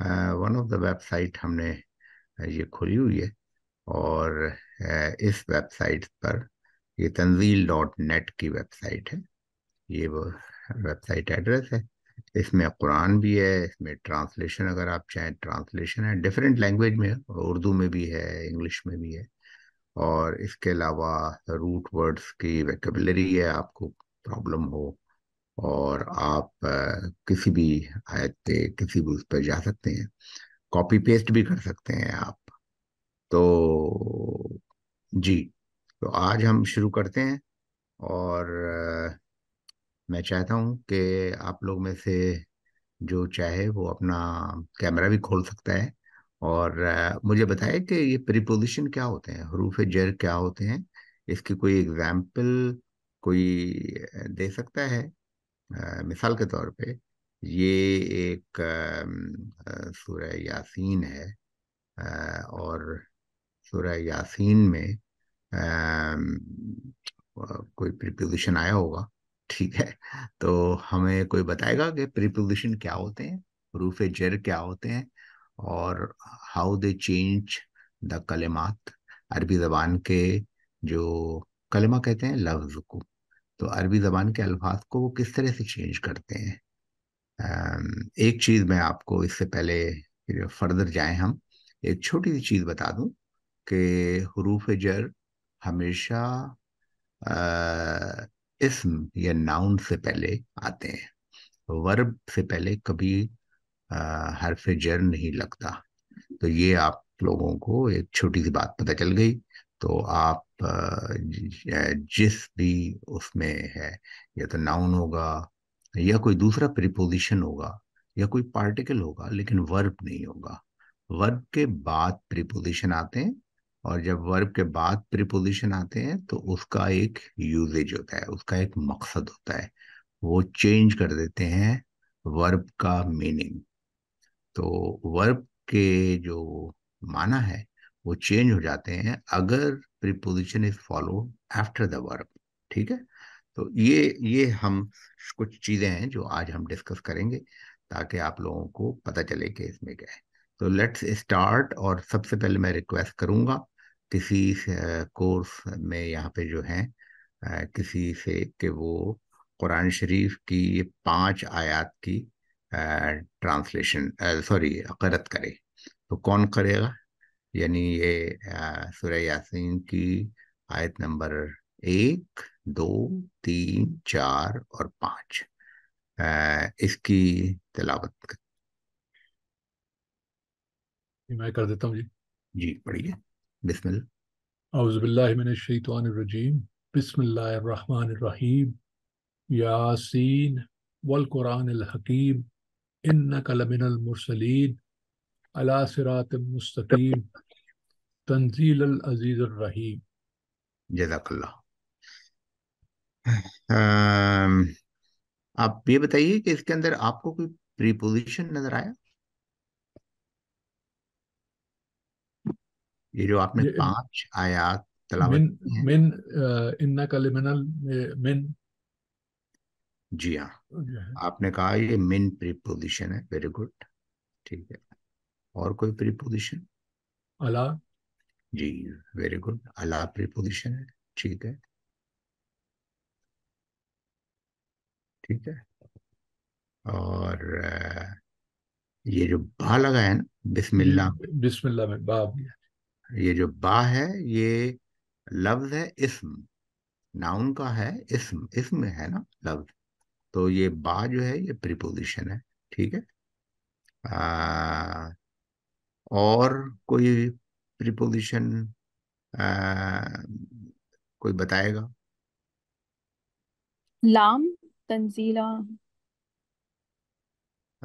One of the website हमने ये खोली हुई है और इस वेबसाइट पर ये तंजील डॉट नेट की वेबसाइट है ये वो वेबसाइट एड्रेस है इसमें कुरान भी है इसमें ट्रांसलेशन अगर आप चाहें ट्रांसलेशन है डिफरेंट लैंग्वेज में उर्दू में भी है इंग्लिश में भी है और इसके अलावा रूट वर्ड्स की वेकेबलरी है आपको प्रॉब्लम हो और आप किसी भी आयत पे किसी भी उस पर जा सकते हैं कॉपी पेस्ट भी कर सकते हैं आप तो जी तो आज हम शुरू करते हैं और मैं चाहता हूं कि आप लोग में से जो चाहे वो अपना कैमरा भी खोल सकता है और मुझे बताए कि ये प्रीपोजिशन क्या होते हैं हरूफ जर क्या होते हैं इसकी कोई एग्जाम्पल कोई दे सकता है मिसाल के तौर पे ये एक सूर्य यासीन है और सूर्य यासीन में कोई प्रिपोजिशन आया होगा ठीक है तो हमें कोई बताएगा कि प्रिपोजिशन क्या होते हैं रूफ जर क्या होते हैं और हाउ दे चेंज द कलेमात अरबी ज़बान के जो कलमा कहते हैं लफ्ज़ को तो अरबी ज़बान के अल्फाज को वो किस तरह से चेंज करते हैं एक चीज़ मैं आपको इससे पहले फर्दर जाए हम एक छोटी सी चीज़ बता दूं कि हरूफ जर हमेशा इसम या नाउन से पहले आते हैं वर्ब से पहले कभी हरफ जर नहीं लगता तो ये आप लोगों को एक छोटी सी बात पता चल गई तो आप जिस भी उसमें है या तो नाउन होगा या कोई दूसरा प्रिपोजिशन होगा या कोई पार्टिकल होगा लेकिन वर्ब नहीं होगा वर्ब के बाद प्रिपोजिशन आते हैं और जब वर्ब के बाद प्रिपोजिशन आते हैं तो उसका एक यूजेज होता है उसका एक मकसद होता है वो चेंज कर देते हैं वर्ब का मीनिंग तो वर्ब के जो माना है वो चेंज हो जाते हैं अगर preposition is follow after the verb ठीक है तो ये ये हम कुछ चीज़ें हैं जो आज हम डिस्कस करेंगे ताकि आप लोगों को पता चले कि इसमें क्या है तो लेट्स स्टार्ट और सबसे पहले मैं रिक्वेस्ट करूँगा किसी कोर्स में यहाँ पे जो है किसी से कि वो कुरान शरीफ की ये पांच आयात की ट्रांसलेशन सॉरी करत करे तो कौन करेगा यानी ये सूर्य यासिन की आयत नंबर एक दो तीन चार और पाँच इसकी तलावत मैं कर देता हूँ जी जी पढ़िए बिस्मिल अवज़बिल्लाशैतरजीम बसमीम यासीन वलकुरानहकीम इन कलमिनमरसलिन अला सरात मुस्तकीम तंजील अल अजीज अल रहीम जजाकल्ला आप ये बताइए कि इसके अंदर आपको कोई प्रीपोजिशन नजर आया ये जो आपने ये, पांच आयात तलावत मिन मिन इन्ना कलिमिनल मिन जी हाँ आपने कहा ये मिन प्रीपोजिशन है वेरी गुड ठीक है और कोई प्रीपोजिशन अला जी वेरी गुड अला प्रीपोजिशन है ठीक है ठीक है और ये जो बा लगा है ना बिस्मिल्ला बिस्मिल्ला में बा ये जो बा है ये लफ्ज है इसम नाउन का है इसम इसम है ना लफ्ज तो ये बा जो है ये प्रीपोजिशन है ठीक है आ, और कोई प्रीपोजिशन कोई बताएगा लाम तंजीला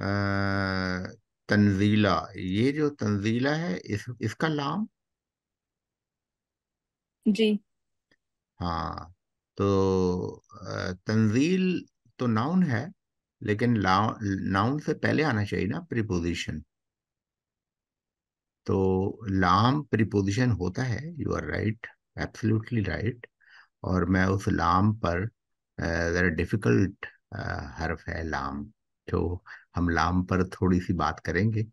आ, तंजीला ये जो तंजीला है इस इसका लाम जी हाँ तो तंजील तो नाउन है लेकिन नाउन से पहले आना चाहिए ना प्रीपोजिशन तो लाम प्रीपोजिशन होता है you are right absolutely right और मैं उस लाम पर ज़रा डिफ़िकल्ट हर्फ है लाम तो हम लाम पर थोड़ी सी बात करेंगे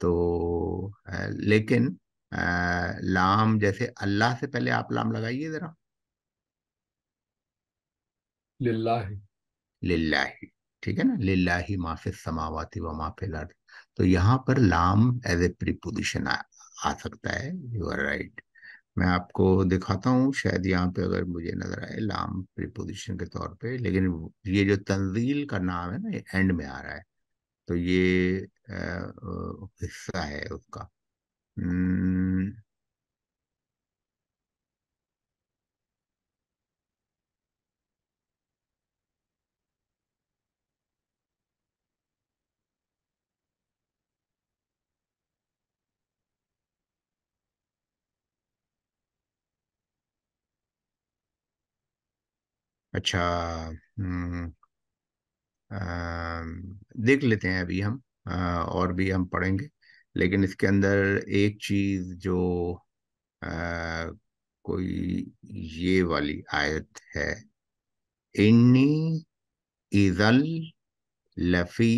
तो आ, लेकिन आ, लाम जैसे अल्लाह से पहले आप लाम लगाइए ज़रा लिल्लाही लिल्लाही ठीक है ना लिल्लाही माफिस समावाती व माफिल अर्थ तो यहाँ पर लाम एज ए प्रीपोजिशन आ, आ सकता है यू आर राइट मैं आपको दिखाता हूँ शायद यहाँ पे अगर मुझे नजर आए लाम प्रीपोजिशन के तौर पे लेकिन ये जो तंजील का नाम है ना ये एंड में आ रहा है तो ये हिस्सा है उसका hmm, अच्छा हम्म, देख लेते हैं अभी हम और भी हम पढ़ेंगे लेकिन इसके अंदर एक चीज़ जो आ, कोई ये वाली आयत है इन्नी इज़ल लफ़ी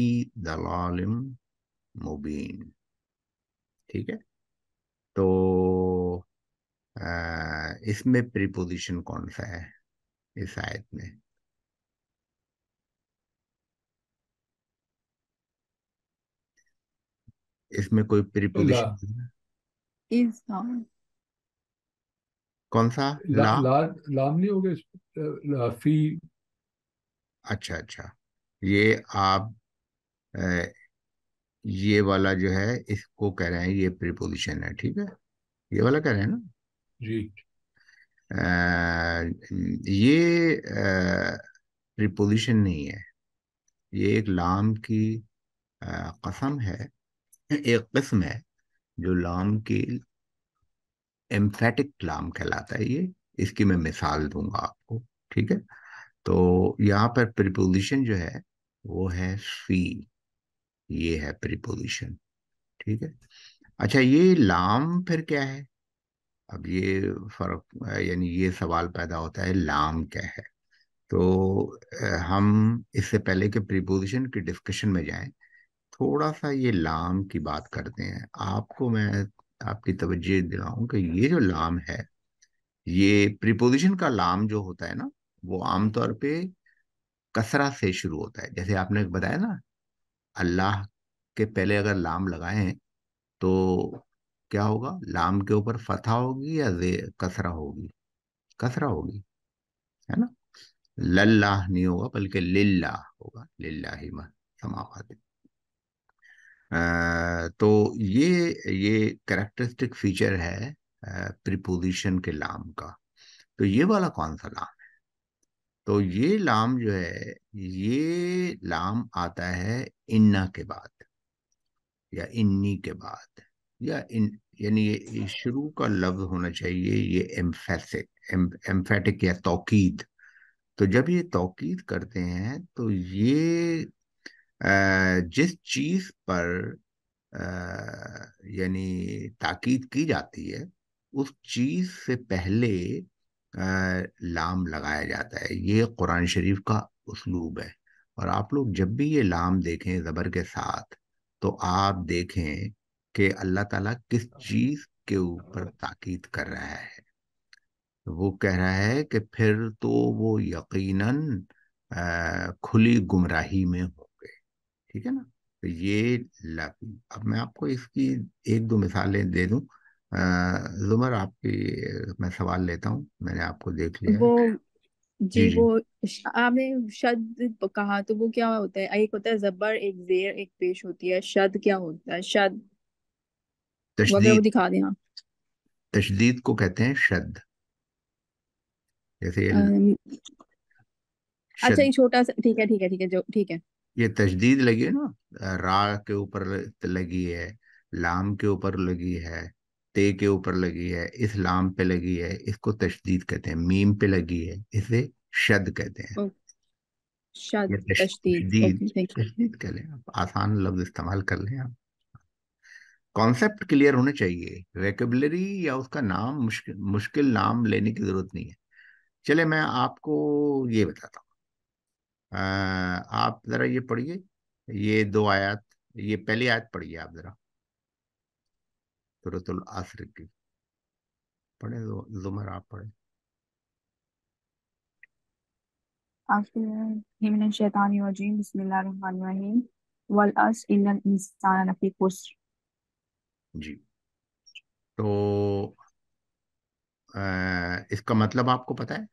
दलालिम मुबीन ठीक है तो इसमें प्रीपोजिशन कौन सा है इस आयत में इसमें कोई प्रिपोजिशन इज कौन सा ला, ला, ला लाम नहीं हो गया फी अच्छा अच्छा ये आप ए, ये वाला जो है इसको कह रहे हैं ये प्रिपोजिशन है ठीक है ये वाला कह रहे हैं ना जी ये रिपोजिशन नहीं है ये एक लाम की कसम है एक कस्म है जो लाम की एम्फेटिक लाम कहलाता है ये इसकी मैं मिसाल दूंगा आपको ठीक है तो यहाँ पर प्रिपोजिशन जो है वो है सी ये है प्रिपोजिशन ठीक है अच्छा ये लाम फिर क्या है अब ये फर्क यानी ये सवाल पैदा होता है लाम क्या है तो हम इससे पहले के प्रीपोजिशन की डिस्कशन में जाएं थोड़ा सा ये लाम की बात करते हैं आपको मैं आपकी तवज्जो दिलाऊं कि ये जो लाम है ये प्रीपोजिशन का लाम जो होता है ना वो आमतौर पे कसरा से शुरू होता है जैसे आपने बताया ना अल्लाह के पहले अगर लाम लगाएं तो क्या होगा लाम के ऊपर फथा होगी या जे कसरा होगी कसरा होगी है ना लल्लाह नहीं होगा बल्कि लिल्लाह होगा लिल्ला ही समावाद तो ये ये करेक्टरिस्टिक फीचर है प्रिपोजिशन के लाम का तो ये वाला कौन सा लाम है तो ये लाम जो है ये लाम आता है इन्ना के बाद या इन्नी के बाद या इन यानी ये शुरू का लफ्ज होना चाहिए ये एम्फेसिक एम्फेटिक या तोकीद तो जब ये तोकीद करते हैं तो ये जिस चीज पर यानी ताकीद की जाती है उस चीज से पहले लाम लगाया जाता है ये कुरान शरीफ का उसलूब है और आप लोग जब भी ये लाम देखें ज़बर के साथ तो आप देखें कि अल्लाह ताला किस चीज के ऊपर ताकीद कर रहा है तो वो कह रहा है कि फिर तो वो यकीनन खुली गुमराही में होंगे ठीक है ना तो ये लाफी अब मैं आपको इसकी एक दो मिसालें दे दूं जुमर आपकी मैं सवाल लेता हूँ मैंने आपको देख लिया वो जी, जी वो आपने शद कहा तो वो क्या होता है एक होता है जबर एक जेर एक पेश होती है शद क्या होता है शद तशदीद दिखा दें हाँ। तशदीद को कहते हैं शद जैसे अच्छा ये छोटा सा ठीक है ठीक है ठीक है जो ठीक है ये तशदीद लगी है ना रा के ऊपर लगी है लाम के ऊपर लगी है ते के ऊपर लगी है इस लाम पे लगी है इसको तशदीद कहते हैं मीम पे लगी है इसे शद कहते हैं शद तशदीद तशदीद कह लें आप आसान लफ्ज इस्तेमाल कर लें आप कॉन्सेप्ट क्लियर होने चाहिए वेकेबलरी या उसका नाम मुश्किल मुश्किल नाम लेने की जरूरत नहीं है चले मैं आपको ये बताता हूँ आप ज़रा ये पढ़िए ये दो आयत ये पहली आयत पढ़िए आप ज़रा तुरतुल आसर की पढ़े जुमर आप पढ़े शैतान वजीम बसमीम वल अस इंसान नफी खुस्र जी तो आ, इसका मतलब आपको पता है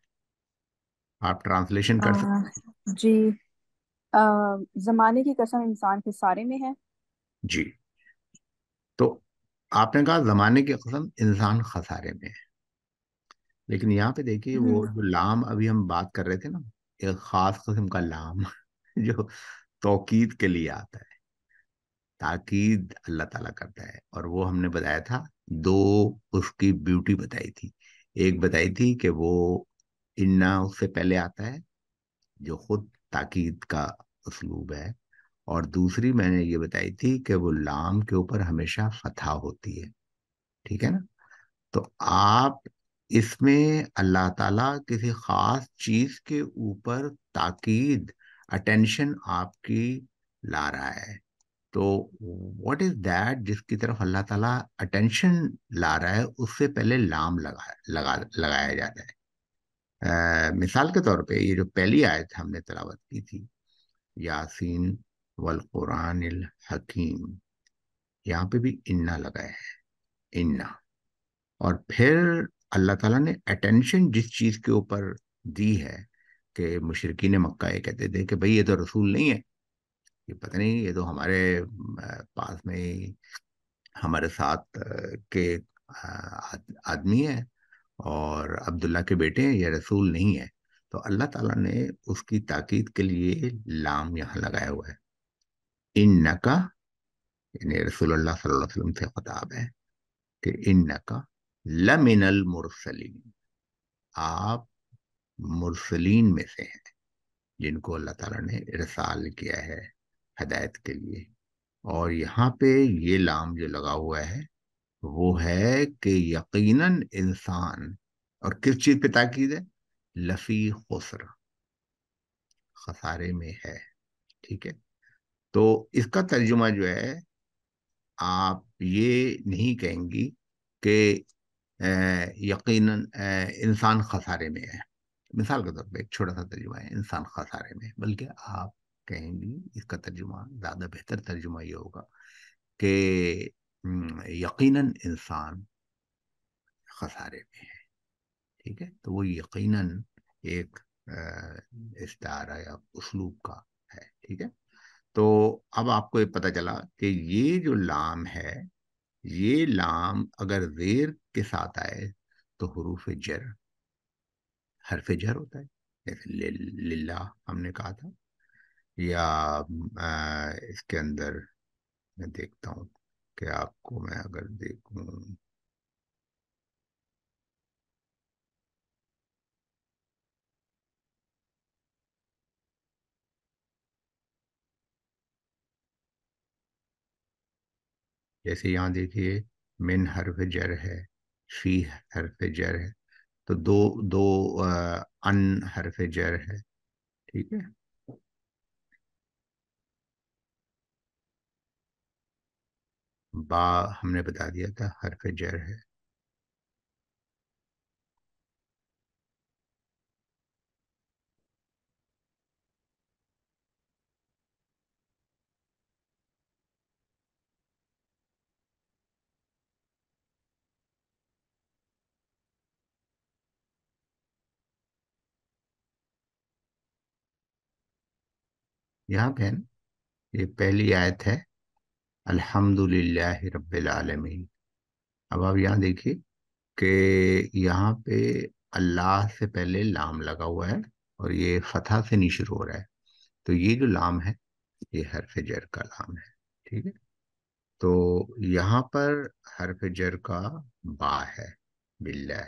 आप ट्रांसलेशन कर सकते हैं जी आ, जमाने की कसम इंसान के सारे में है जी तो आपने कहा जमाने की कसम इंसान खसारे में है लेकिन यहाँ पे देखिए वो हम्म। जो लाम अभी हम बात कर रहे थे ना एक खास किस्म का लाम जो तोकीद के लिए आता है ताकीद अल्लाह ताला करता है और वो हमने बताया था दो उसकी ब्यूटी बताई थी एक बताई थी कि वो इन्ना उससे पहले आता है जो खुद ताकीद का उसलूब है और दूसरी मैंने ये बताई थी कि वो लाम के ऊपर हमेशा फतह होती है ठीक है ना तो आप इसमें अल्लाह ताला किसी ख़ास चीज़ के ऊपर ताकीद अटेंशन आपकी ला रहा है तो व्हाट इज दैट जिसकी तरफ अल्लाह ताला अटेंशन ला रहा है उससे पहले लाम लगा लगा लगाया जा रहा है आ, मिसाल के तौर पे ये जो पहली आयत हमने तलावत की थी यासीन वल कुरान हकीम यहाँ पे भी इन्ना लगाया है इन्ना और फिर अल्लाह ताला ने अटेंशन जिस चीज़ के ऊपर दी है कि मुशरकिन मक्का ये कहते थे कि भाई ये तो रसूल नहीं है ये पता नहीं ये तो हमारे पास में ही हमारे साथ के आदमी है और अब्दुल्ला के बेटे हैं ये रसूल नहीं है तो अल्लाह ताला ने उसकी ताकीद के लिए लाम यहाँ लगाया हुआ है इन नका यानी रसूल वसल्लम से खताब है कि इन नका लमिनल मुरसलीन आप मुरसलीन में से हैं जिनको अल्लाह ताला ने रसाल किया है हदायत के लिए और यहाँ पे ये लाम जो लगा हुआ है वो है कि यकीनन इंसान और किस चीज पे ताकीद है लफी खुसर खसारे में है ठीक है तो इसका तर्जुमा जो है आप ये नहीं कहेंगी कि यकीनन इंसान खसारे में है मिसाल के तौर पर एक छोटा सा तर्जुमा है इंसान खसारे में बल्कि आप कहेंगी इसका तर्जुमा ज़्यादा बेहतर तर्जुमा ये होगा कि यकीनन इंसान खसारे में है ठीक है तो वो यकीनन एक इशारा या उसलूब का है ठीक है तो अब आपको ये पता चला कि ये जो लाम है ये लाम अगर जेर के साथ आए तो हरूफ जर हरफ जर होता है जैसे लिल्ला हमने कहा था या आ, इसके अंदर मैं देखता हूँ कि आपको मैं अगर देखूँ जैसे यहाँ देखिए मिन हर्फ जर है शी हर्फ जर है तो दो दो आ, अन हर्फ जर है ठीक है बा हमने बता दिया था हरफ जर है यहाँ पे ये पहली आयत है अल्हम्दुलिल्लाह रब्बिल अब आप यहाँ देखिए कि यहाँ पे अल्लाह से पहले लाम लगा हुआ है और ये फतह से नहीं शुरू हो रहा है तो ये जो लाम है ये हरफ जर का लाम है ठीक है तो यहाँ पर हरफ जर का बा है बिल्ला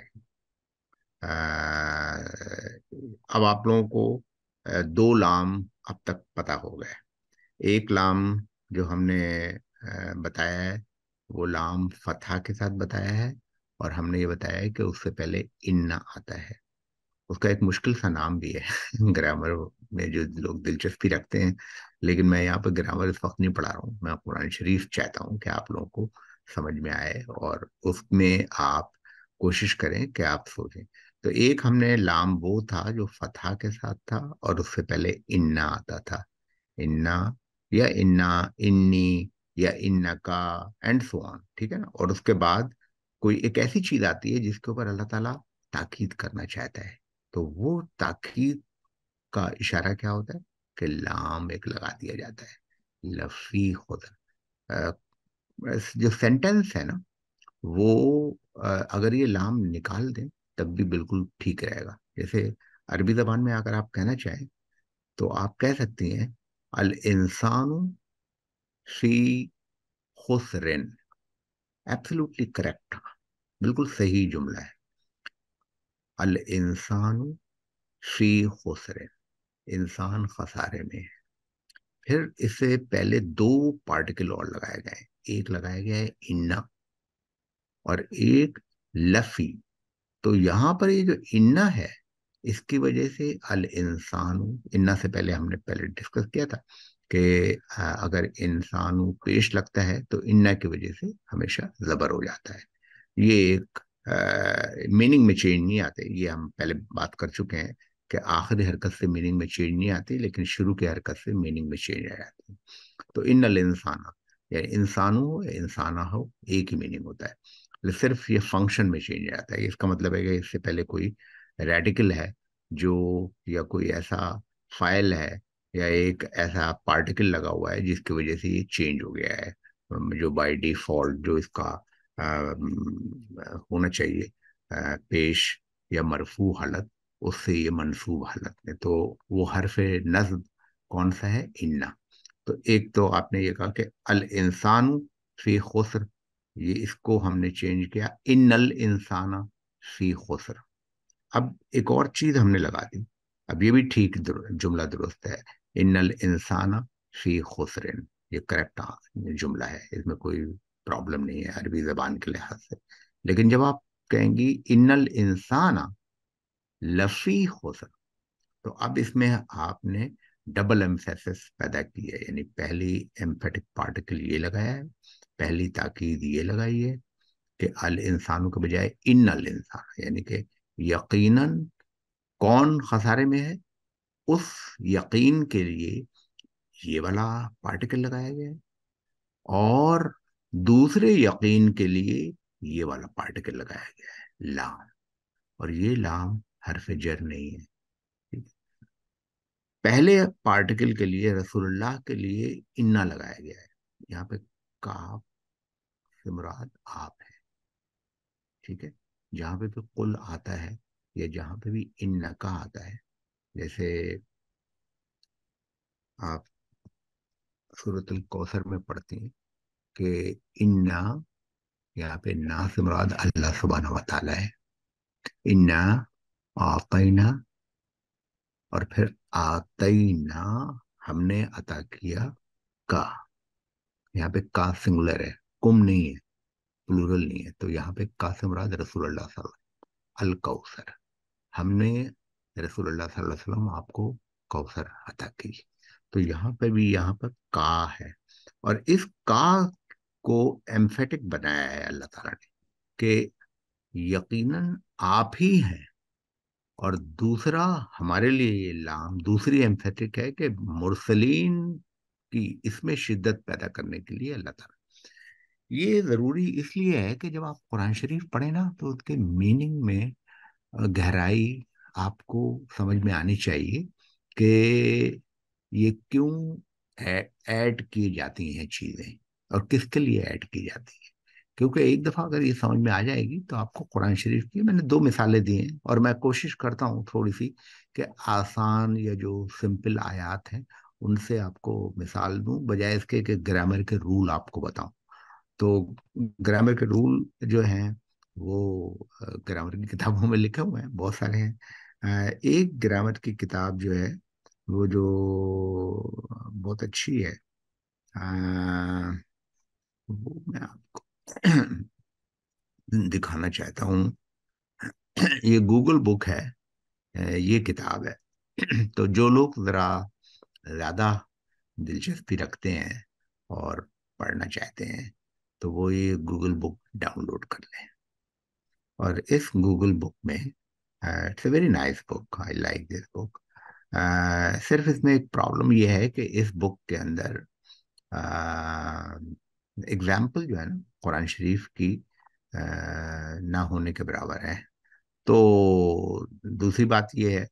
अब आप लोगों को दो लाम अब तक पता हो गए एक लाम जो हमने बताया है वो लाम फतहा के साथ बताया है और हमने ये बताया है कि उससे पहले इन्ना आता है उसका एक मुश्किल सा नाम भी है ग्रामर में जो लोग दिलचस्पी रखते हैं लेकिन मैं यहाँ पर ग्रामर इस वक्त नहीं पढ़ा रहा हूँ मैं कुरान शरीफ चाहता हूँ कि आप लोगों को समझ में आए और उसमें आप कोशिश करें कि आप सोचें तो एक हमने लाम वो था जो फतहा के साथ था और उससे पहले इन्ना आता था इन्ना या इन्ना इन्नी या इन्ना का एंड सो ऑन ठीक है ना और उसके बाद कोई एक ऐसी चीज आती है जिसके ऊपर अल्लाह ताला ताकीद करना चाहता है तो वो ताकीद का इशारा क्या होता है कि लाम एक लगा दिया जाता है लफी होता जो सेंटेंस है ना वो अगर ये लाम निकाल दें तब भी बिल्कुल ठीक रहेगा जैसे अरबी जबान में अगर आप कहना चाहें तो आप कह सकती हैं अल इंसान सी होसरेन एब्सोल्युटली करेक्ट बिल्कुल सही जुमला है अल इंसान शी होसरेन इंसान खसारे में है फिर इससे पहले दो पार्टिकल और लगाए गए एक लगाया गया है इन्ना और एक लफी तो यहां पर ये जो इन्ना है इसकी वजह से अल इंसान इन्ना से पहले हमने पहले डिस्कस किया था कि अगर इंसान पेश लगता है तो इन्ना की वजह से हमेशा ज़बर हो जाता है ये एक मीनिंग में चेंज नहीं आते ये हम पहले बात कर चुके हैं कि आखिरी हरकत से मीनिंग में चेंज नहीं आती लेकिन शुरू की हरकत से मीनिंग में चेंज आ जाती है तो इन इंसाना यानी इंसान हो या इंसाना हो एक ही मीनिंग होता है सिर्फ ये फंक्शन में चेंज आ जाता है इसका मतलब है कि इससे पहले कोई रेडिकल है जो या कोई ऐसा फाइल है या एक ऐसा पार्टिकल लगा हुआ है जिसकी वजह से ये चेंज हो गया है जो बाय डिफॉल्ट जो इसका होना चाहिए पेश या मरफू हालत उससे ये मनसूब हालत में तो वो हरफ नज कौन सा है इन्ना तो एक तो आपने ये कहा कि अल इंसान फी खुसर ये इसको हमने चेंज किया इन अल इंसाना फी खुसर अब एक और चीज़ हमने लगा दी अब ये भी ठीक जुमला दुरुस्त है इनल इंसान फी खुसरिन ये करेक्ट जुमला है इसमें कोई प्रॉब्लम नहीं है अरबी जबान के लिहाज से लेकिन जब आप कहेंगी इनल इंसान लफी खुसर तो अब इसमें आपने डबल एम्फेसिस पैदा की है यानी पहली एम्फेटिक पार्टिकल ये लगाया है पहली ताकीद ये लगाई है कि अल इंसानों के बजाय इन अल इंसान यानी कि यकीनन कौन खसारे में है उस यकीन के लिए ये वाला पार्टिकल लगाया गया है और दूसरे यकीन के लिए ये वाला पार्टिकल लगाया गया है लाम और ये लाम हरफ जर नहीं है पहले पार्टिकल के लिए रसूलुल्लाह के लिए इन्ना लगाया गया है यहाँ पे काफ से मुराद आप है ठीक है जहां पे भी कुल आता है या जहाँ पे भी इन्ना का आता है जैसे आप सूरत कौसर में पढ़ते हैं कि इन्ना यहाँ पे ना से मुराद अल्लाह सुबहाना वाली है इन्ना आतना और फिर आतना हमने अता किया का यहाँ पे का सिंगुलर है कुम नहीं है प्लूरल नहीं है तो यहाँ पे का से मुराद रसूल अल्लाह कौसर हमने रसूलुल्लाह सल्लल्लाहु अलैहि वसल्लम आपको कौसर अता की तो यहाँ पर भी यहाँ पर का है और इस का को एम्फेटिक बनाया है अल्लाह ताला ने कि यकीनन आप ही हैं और दूसरा हमारे लिए ये लाम दूसरी एम्फेटिक है कि मुरसलीन की इसमें शिद्दत पैदा करने के लिए अल्लाह ताला ये ज़रूरी इसलिए है कि जब आप कुरान शरीफ पढ़े ना तो उसके मीनिंग में गहराई आपको समझ में आनी चाहिए कि ये क्यों ऐड की जाती हैं चीज़ें और किसके लिए ऐड की जाती है क्योंकि एक दफ़ा अगर ये समझ में आ जाएगी तो आपको कुरान शरीफ की मैंने दो मिसालें दी हैं और मैं कोशिश करता हूँ थोड़ी सी कि आसान या जो सिंपल आयात हैं उनसे आपको मिसाल दूँ बजाय इसके कि ग्रामर के रूल आपको बताऊँ तो ग्रामर के रूल जो हैं ग्रामर की किताबों में लिखे हुए हैं बहुत सारे हैं एक ग्रामर की किताब जो है वो जो बहुत अच्छी है वो मैं आपको दिखाना चाहता हूँ ये गूगल बुक है ये किताब है तो जो लोग ज़रा ज़्यादा दिलचस्पी रखते हैं और पढ़ना चाहते हैं तो वो ये गूगल बुक डाउनलोड कर लें or इस गूगल बुक में it's a very nice book I like this book सिर्फ इसमें एक प्रॉब्लम ये है कि इस बुक के अंदर एग्जाम्पल uh, जो है ना कुरान शरीफ की uh, ना होने के बराबर है तो दूसरी बात यह है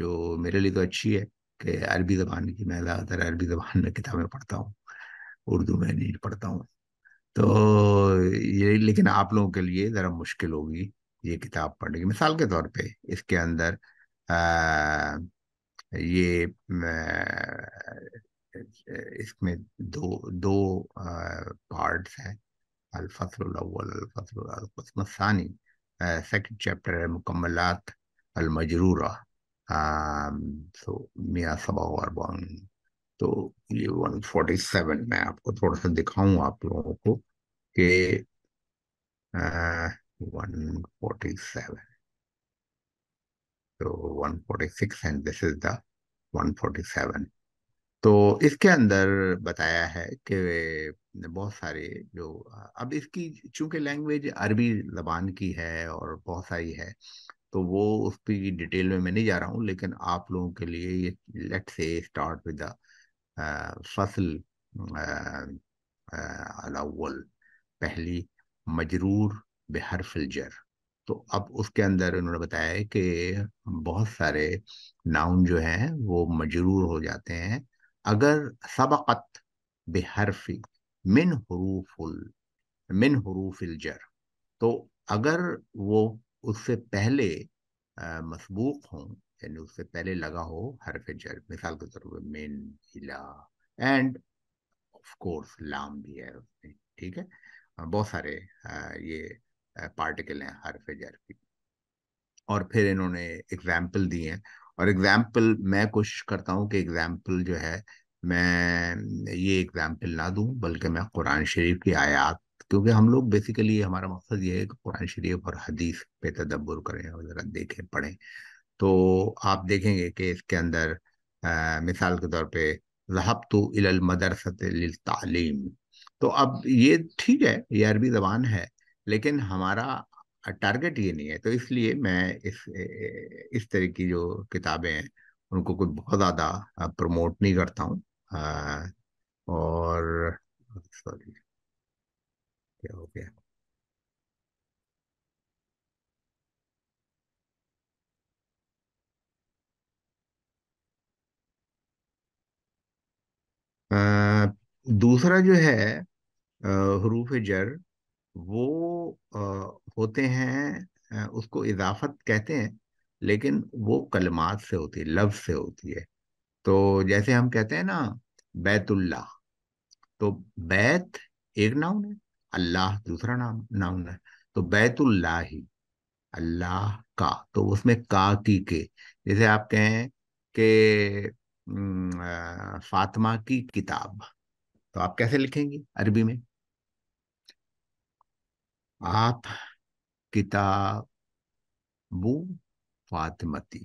जो मेरे लिए तो अच्छी है कि अरबी ज़बान की मैं ज़्यादातर अरबी ज़बान में किताबें पढ़ता हूँ उर्दू में नहीं पढ़ता हूँ तो ये लेकिन आप लोगों के लिए ज़रा मुश्किल होगी ये किताब पढ़ने की मिसाल के तौर पे इसके अंदर आ, ये इसमें दो दो पार्ट्स हैं अलफसलानी सेकंड चैप्टर है मुकम्मलात अलमजरूरा तो मियाँ सबा और बॉन तो ये 147 मैं आपको थोड़ा सा दिखाऊं आप लोगों को के वन फोर्टी सेवन तो 146 एंड दिस इज द 147 तो इसके अंदर बताया है कि बहुत सारे जो अब इसकी चूंकि लैंग्वेज अरबी जबान की है और बहुत सारी है तो वो उसकी डिटेल में मैं नहीं जा रहा हूँ लेकिन आप लोगों के लिए ये लेट से स्टार्ट विद द फसल अलावल पहली मजरूर बेहर तो अब उसके अंदर उन्होंने बताया कि बहुत सारे नाउन जो हैं वो मजरूर हो जाते हैं अगर सबकत बेहरफी मिन हरूफुल मिन हरूफिल जर तो अगर वो उससे पहले मसबूक हों यानी उससे पहले लगा हो हरफ जर मिसाल के तौर पर मिन हिला एंड ऑफ कोर्स लाम भी है उसमें ठीक है बहुत सारे ये पार्टिकल हैं हर फिजर की और फिर इन्होंने एग्जाम्पल दिए हैं और एग्जाम्पल मैं कोशिश करता हूँ कि एग्जाम्पल जो है मैं ये एग्जाम्पल ना दूँ बल्कि मैं कुरान शरीफ की आयात क्योंकि हम लोग बेसिकली हमारा मकसद ये है कि कुरान शरीफ और हदीस पे तदब्बर करें और ज़रा देखें पढ़ें तो आप देखेंगे कि इसके अंदर आ, मिसाल के तौर पर जहब तो इलमदरसत तालीम तो अब ये ठीक है ये अरबी जबान है लेकिन हमारा टारगेट ये नहीं है तो इसलिए मैं इस इस तरह की जो किताबें हैं उनको कोई बहुत ज़्यादा प्रमोट नहीं करता हूँ और सॉरी क्या हो गया आ, दूसरा जो है हरूफ जर वो आ, होते हैं उसको इजाफत कहते हैं लेकिन वो कलमात से होती है लफ्ज से होती है तो जैसे हम कहते हैं ना बैतुल्ला तो बैत एक नाउन है अल्लाह दूसरा नाम नाउन है तो बैतुल्ला ही अल्लाह का तो उसमें का की के जैसे आप कहें कि फातिमा की किताब तो आप कैसे लिखेंगे अरबी में आप किताब फातिमती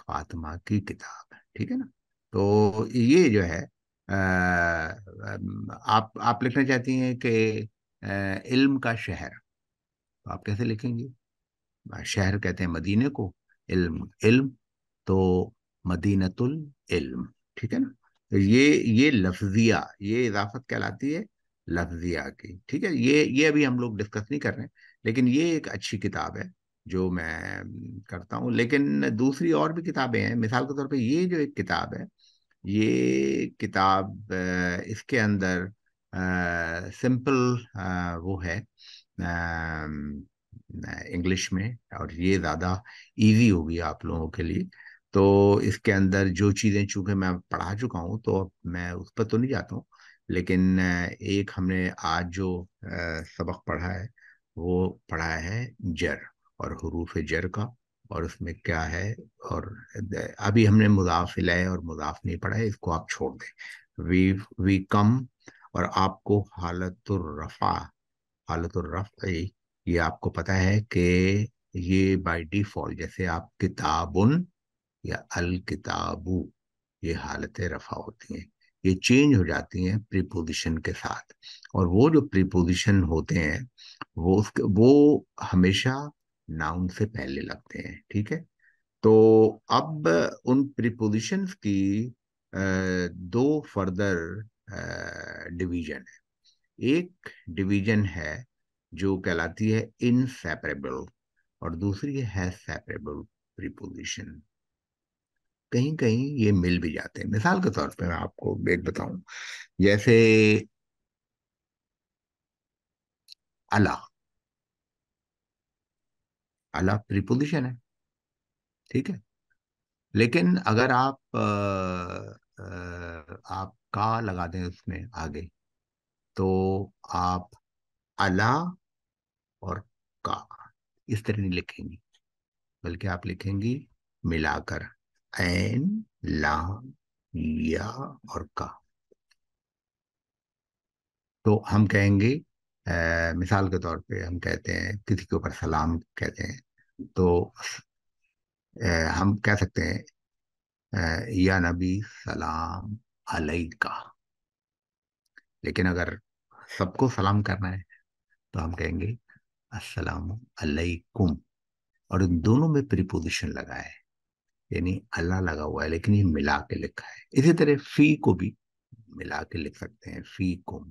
फातिमा की किताब है ठीक है ना तो ये जो है आ, आप आप लिखना चाहती हैं कि इल्म का शहर तो आप कैसे लिखेंगे शहर कहते हैं मदीने को इल्म इल्म तो मदीनतुल इल्म ठीक है ना ये ये लफ्जिया ये इजाफत कहलाती है लफ्जिया की ठीक है ये ये अभी हम लोग डिस्कस नहीं कर रहे लेकिन ये एक अच्छी किताब है जो मैं करता हूँ लेकिन दूसरी और भी किताबें हैं मिसाल के तौर पे ये जो एक किताब है ये किताब इसके अंदर आ, सिंपल आ, वो है इंग्लिश में और ये ज़्यादा इजी होगी आप लोगों के लिए तो इसके अंदर जो चीज़ें चूंकि मैं पढ़ा चुका हूं तो अब मैं उस पर तो नहीं जाता हूँ लेकिन एक हमने आज जो सबक पढ़ा है वो पढ़ा है जर और हरूफ जर का और उसमें क्या है और अभी हमने मुदाफ लाए और मुजाफ नहीं पढ़ा है इसको आप छोड़ दें वी वी कम और आपको हालत रफ़ा हालत रफ़ ये आपको पता है कि ये बाय डिफ़ॉल्ट जैसे आप किताबुन या अल किताबू ये हालत रफा होती हैं ये चेंज हो जाती हैं प्रीपोजिशन के साथ और वो जो प्रीपोजिशन होते हैं वो उसके वो हमेशा नाउन से पहले लगते हैं ठीक है तो अब उन प्रीपोजिशन की दो फर्दर डिवीजन है एक डिवीजन है जो कहलाती है इनसेपरेबल और दूसरी है सेपरेबल प्रीपोजिशन कहीं कहीं ये मिल भी जाते हैं मिसाल के तौर पे मैं आपको एक बताऊं जैसे अला अला प्रीपोजिशन है ठीक है लेकिन अगर आप आ, आ, आप का लगा दें उसमें आगे तो आप अला और का इस तरह नहीं लिखेंगी बल्कि आप लिखेंगी मिलाकर एन ला या और का तो हम कहेंगे आ, मिसाल के तौर पे हम कहते हैं किसी के ऊपर सलाम कहते हैं तो आ, हम कह सकते हैं आ, या नबी सलाम अलई का लेकिन अगर सबको सलाम करना है तो हम कहेंगे अस्सलाम अलैकुम और इन दोनों में प्रीपोजिशन लगा है यानी अल्लाह लगा हुआ है लेकिन ये मिला के लिखा है इसी तरह फी को भी मिला के लिख सकते हैं फी कुम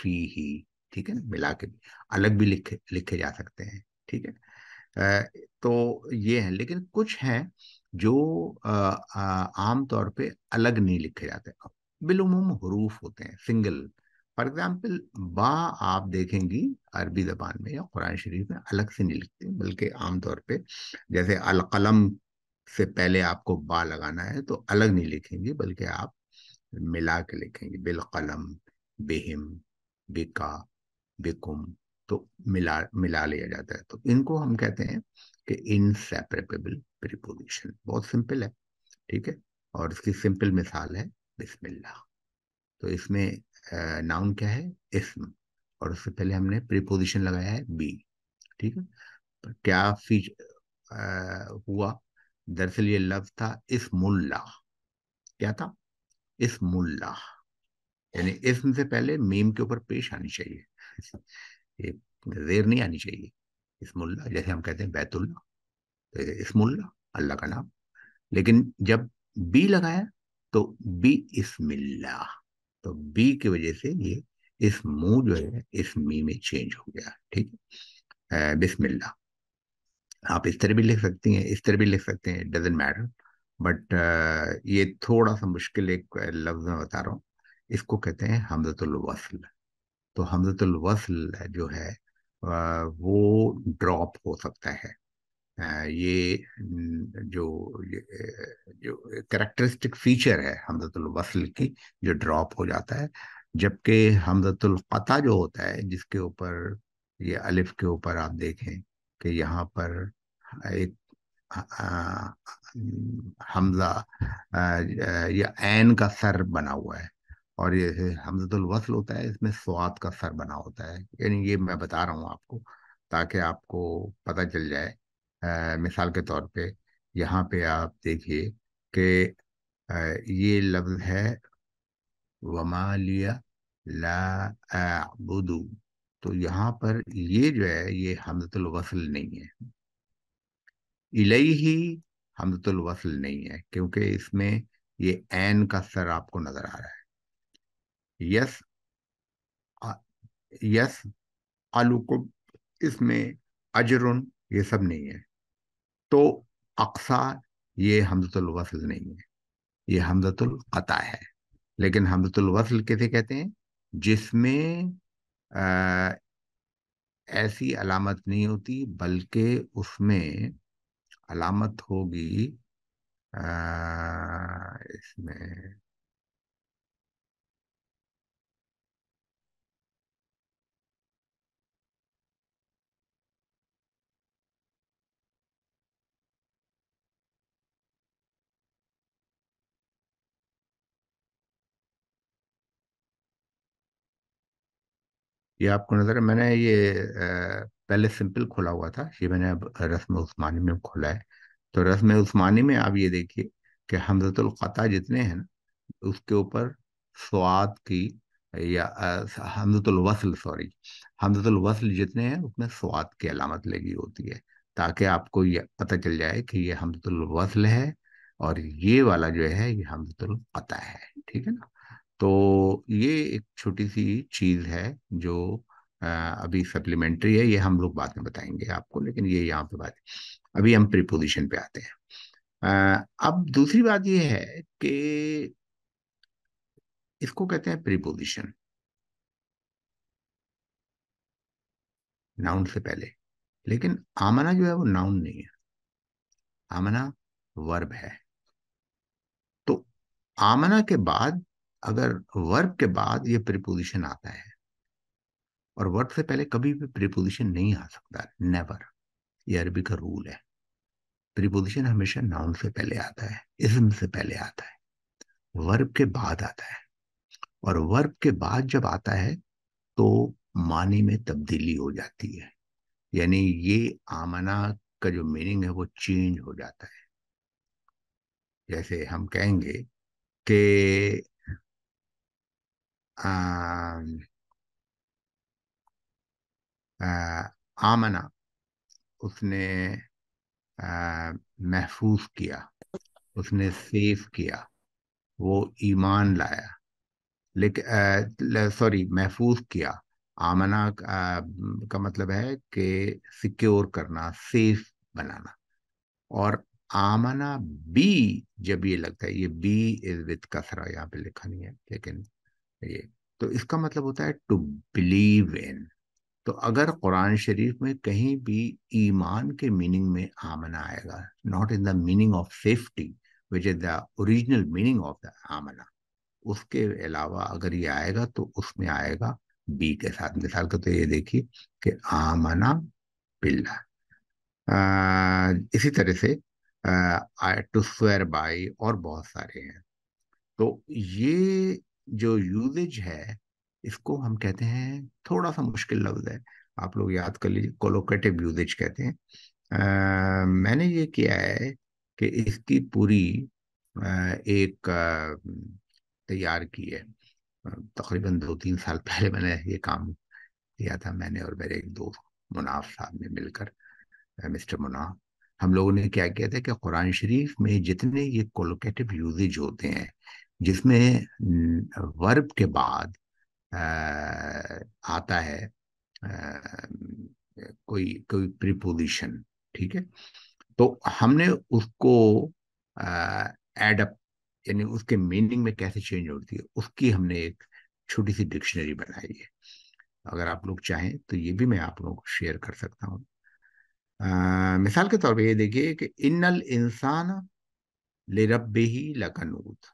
फी ही ठीक है ना मिला के भी अलग भी लिखे लिखे जा सकते हैं ठीक है तो ये है लेकिन कुछ हैं जो आमतौर पे अलग नहीं लिखे जाते बिलुमूम हरूफ होते हैं सिंगल फॉर एग्जाम्पल बा आप देखेंगी अरबी जबान में या कुरान शरीफ में अलग से नहीं लिखते बल्कि आमतौर पे जैसे अलकलम से पहले आपको बा लगाना है तो अलग नहीं लिखेंगे बल्कि आप मिला के लिखेंगे बिलकलम बेहिम बेका बेकुम तो मिला मिला लिया जाता है तो इनको हम कहते हैं कि इनसेपरेबल प्रिपोजिशन बहुत सिंपल है ठीक है और इसकी सिंपल मिसाल है बिस्मिल्लाह तो इसमें नाउन क्या है इसम और उससे पहले हमने प्रिपोजिशन लगाया है बी ठीक है क्या फीच हुआ दरअसल ये लफ्ज था इस मुल्ला क्या था इस मुल्ला यानी इसम से पहले मीम के ऊपर पेश आनी चाहिए जेर नहीं आनी चाहिए मुल्ला जैसे हम कहते हैं बैतुल्ला तो इसमुल्ला अल्लाह का नाम लेकिन जब बी लगाया तो बी इसमिल्ला तो बी की वजह से ये इस मुंह जो है इस मी में चेंज हो गया ठीक है बिस्मिल्ला आप इस तरह भी लिख सकती हैं इस तरह भी लिख सकते हैं इट डजेंट मैटर बट ये थोड़ा सा मुश्किल एक uh, लफ्ज में बता रहा हूँ इसको कहते हैं हमजतुल वसल तो हमजतुल वसल जो है वो ड्रॉप हो सकता है ये जो जो करेक्टरिस्टिक फीचर है हमजतुल वसल की जो ड्रॉप हो जाता है जबकि हमजतुल पता जो होता है जिसके ऊपर ये अलिफ के ऊपर आप देखें कि यहाँ पर एक हमजा या ऐन का सर बना हुआ है और ये हमजतुल वसल होता है इसमें स्वाद का सर बना होता है यानी ये मैं बता रहा हूँ आपको ताकि आपको पता चल जाए आ, मिसाल के तौर पे यहाँ पे आप देखिए कि ये लफ्ज़ है वमालिया ला बुदू तो यहाँ पर ये जो है ये हमदतुल वसल नहीं है इलई ही हमदतुल वसल नहीं है क्योंकि इसमें ये एन का सर आपको नजर आ रहा है यस आ, यस को इसमें अजरुन ये सब नहीं है तो अक्सा ये हमदतुल वसल नहीं है ये हमदतुल अता है लेकिन हमदतुल वसल किसे कहते हैं जिसमें ऐसी अलामत नहीं होती बल्कि उसमें अलामत होगी आ, इसमें ये आपको नजर है मैंने ये पहले सिंपल खोला हुआ था ये मैंने अब रस्म उस्मानी में खोला है तो रस्म उस्मानी में आप ये देखिए कि हमजतुल ख़ता जितने हैं ना उसके ऊपर स्वाद की या हमजतुल वसल सॉरी हमजतुल वसल जितने हैं उसमें स्वाद की अलामत लगी होती है ताकि आपको ये पता चल जाए कि ये हमजतुल वसल है और ये वाला जो है ये हमजतुल है ठीक है ना तो ये एक छोटी सी चीज़ है जो अभी सप्लीमेंट्री है ये हम लोग बाद में बताएंगे आपको लेकिन ये यहाँ पे बात अभी हम प्रीपोजिशन पे आते हैं अब दूसरी बात ये है कि इसको कहते हैं प्रीपोजिशन नाउन से पहले लेकिन आमना जो है वो नाउन नहीं है आमना वर्ब है तो आमना के बाद अगर वर्ब के बाद ये प्रिपोजिशन आता है और वर्ब से पहले कभी भी प्रिपोजिशन नहीं आ सकता नेवर ये अरबी का रूल है प्रिपोजिशन हमेशा नाउन से पहले आता है इज्म से पहले आता है वर्ब के बाद आता है और वर्ब के बाद जब आता है तो माने में तब्दीली हो जाती है यानी ये आमना का जो मीनिंग है वो चेंज हो जाता है जैसे हम कहेंगे कि um, आ, uh, आमना उसने uh, महफूज किया उसने सेफ किया वो ईमान लाया लेकिन सॉरी uh, महफूज किया आमना आ, का मतलब है कि सिक्योर करना सेफ बनाना और आमना बी जब ये लगता है ये बी इज विथ कसरा यहाँ पे लिखा नहीं है लेकिन ये तो इसका मतलब होता है टू बिलीव इन तो अगर कुरान शरीफ में कहीं भी ईमान के मीनिंग में आमना आएगा not in the meaning of safety which is the original meaning of the आमना उसके अलावा अगर ये आएगा तो उसमें आएगा बी के साथ मिसाल के तो ये देखिए कि आमना बिल्ला इसी तरह से टू स्वेर बाई और बहुत सारे हैं तो ये जो यूजेज है इसको हम कहते हैं थोड़ा सा मुश्किल लफ्ज है आप लोग याद कर लीजिए कोलोकेटिव यूजेज कहते हैं आ, मैंने ये किया है कि इसकी पूरी एक तैयार की है तकरीबन दो तीन साल पहले मैंने ये काम किया था मैंने और मेरे एक दोस्त मुनाफ साहब ने मिलकर मिस्टर मुनाफ हम लोगों ने क्या किया था कि कुरान शरीफ में जितने ये कोलोकेटिव यूजेज होते हैं जिसमें वर्ब के बाद आता है कोई कोई प्रिपोजिशन ठीक है तो हमने उसको एडअप यानी उसके मीनिंग में कैसे चेंज होती है उसकी हमने एक छोटी सी डिक्शनरी बनाई है अगर आप लोग चाहें तो ये भी मैं आप लोगों को शेयर कर सकता हूँ मिसाल के तौर पे ये देखिए कि इनल इंसान ले रब ही लकनूत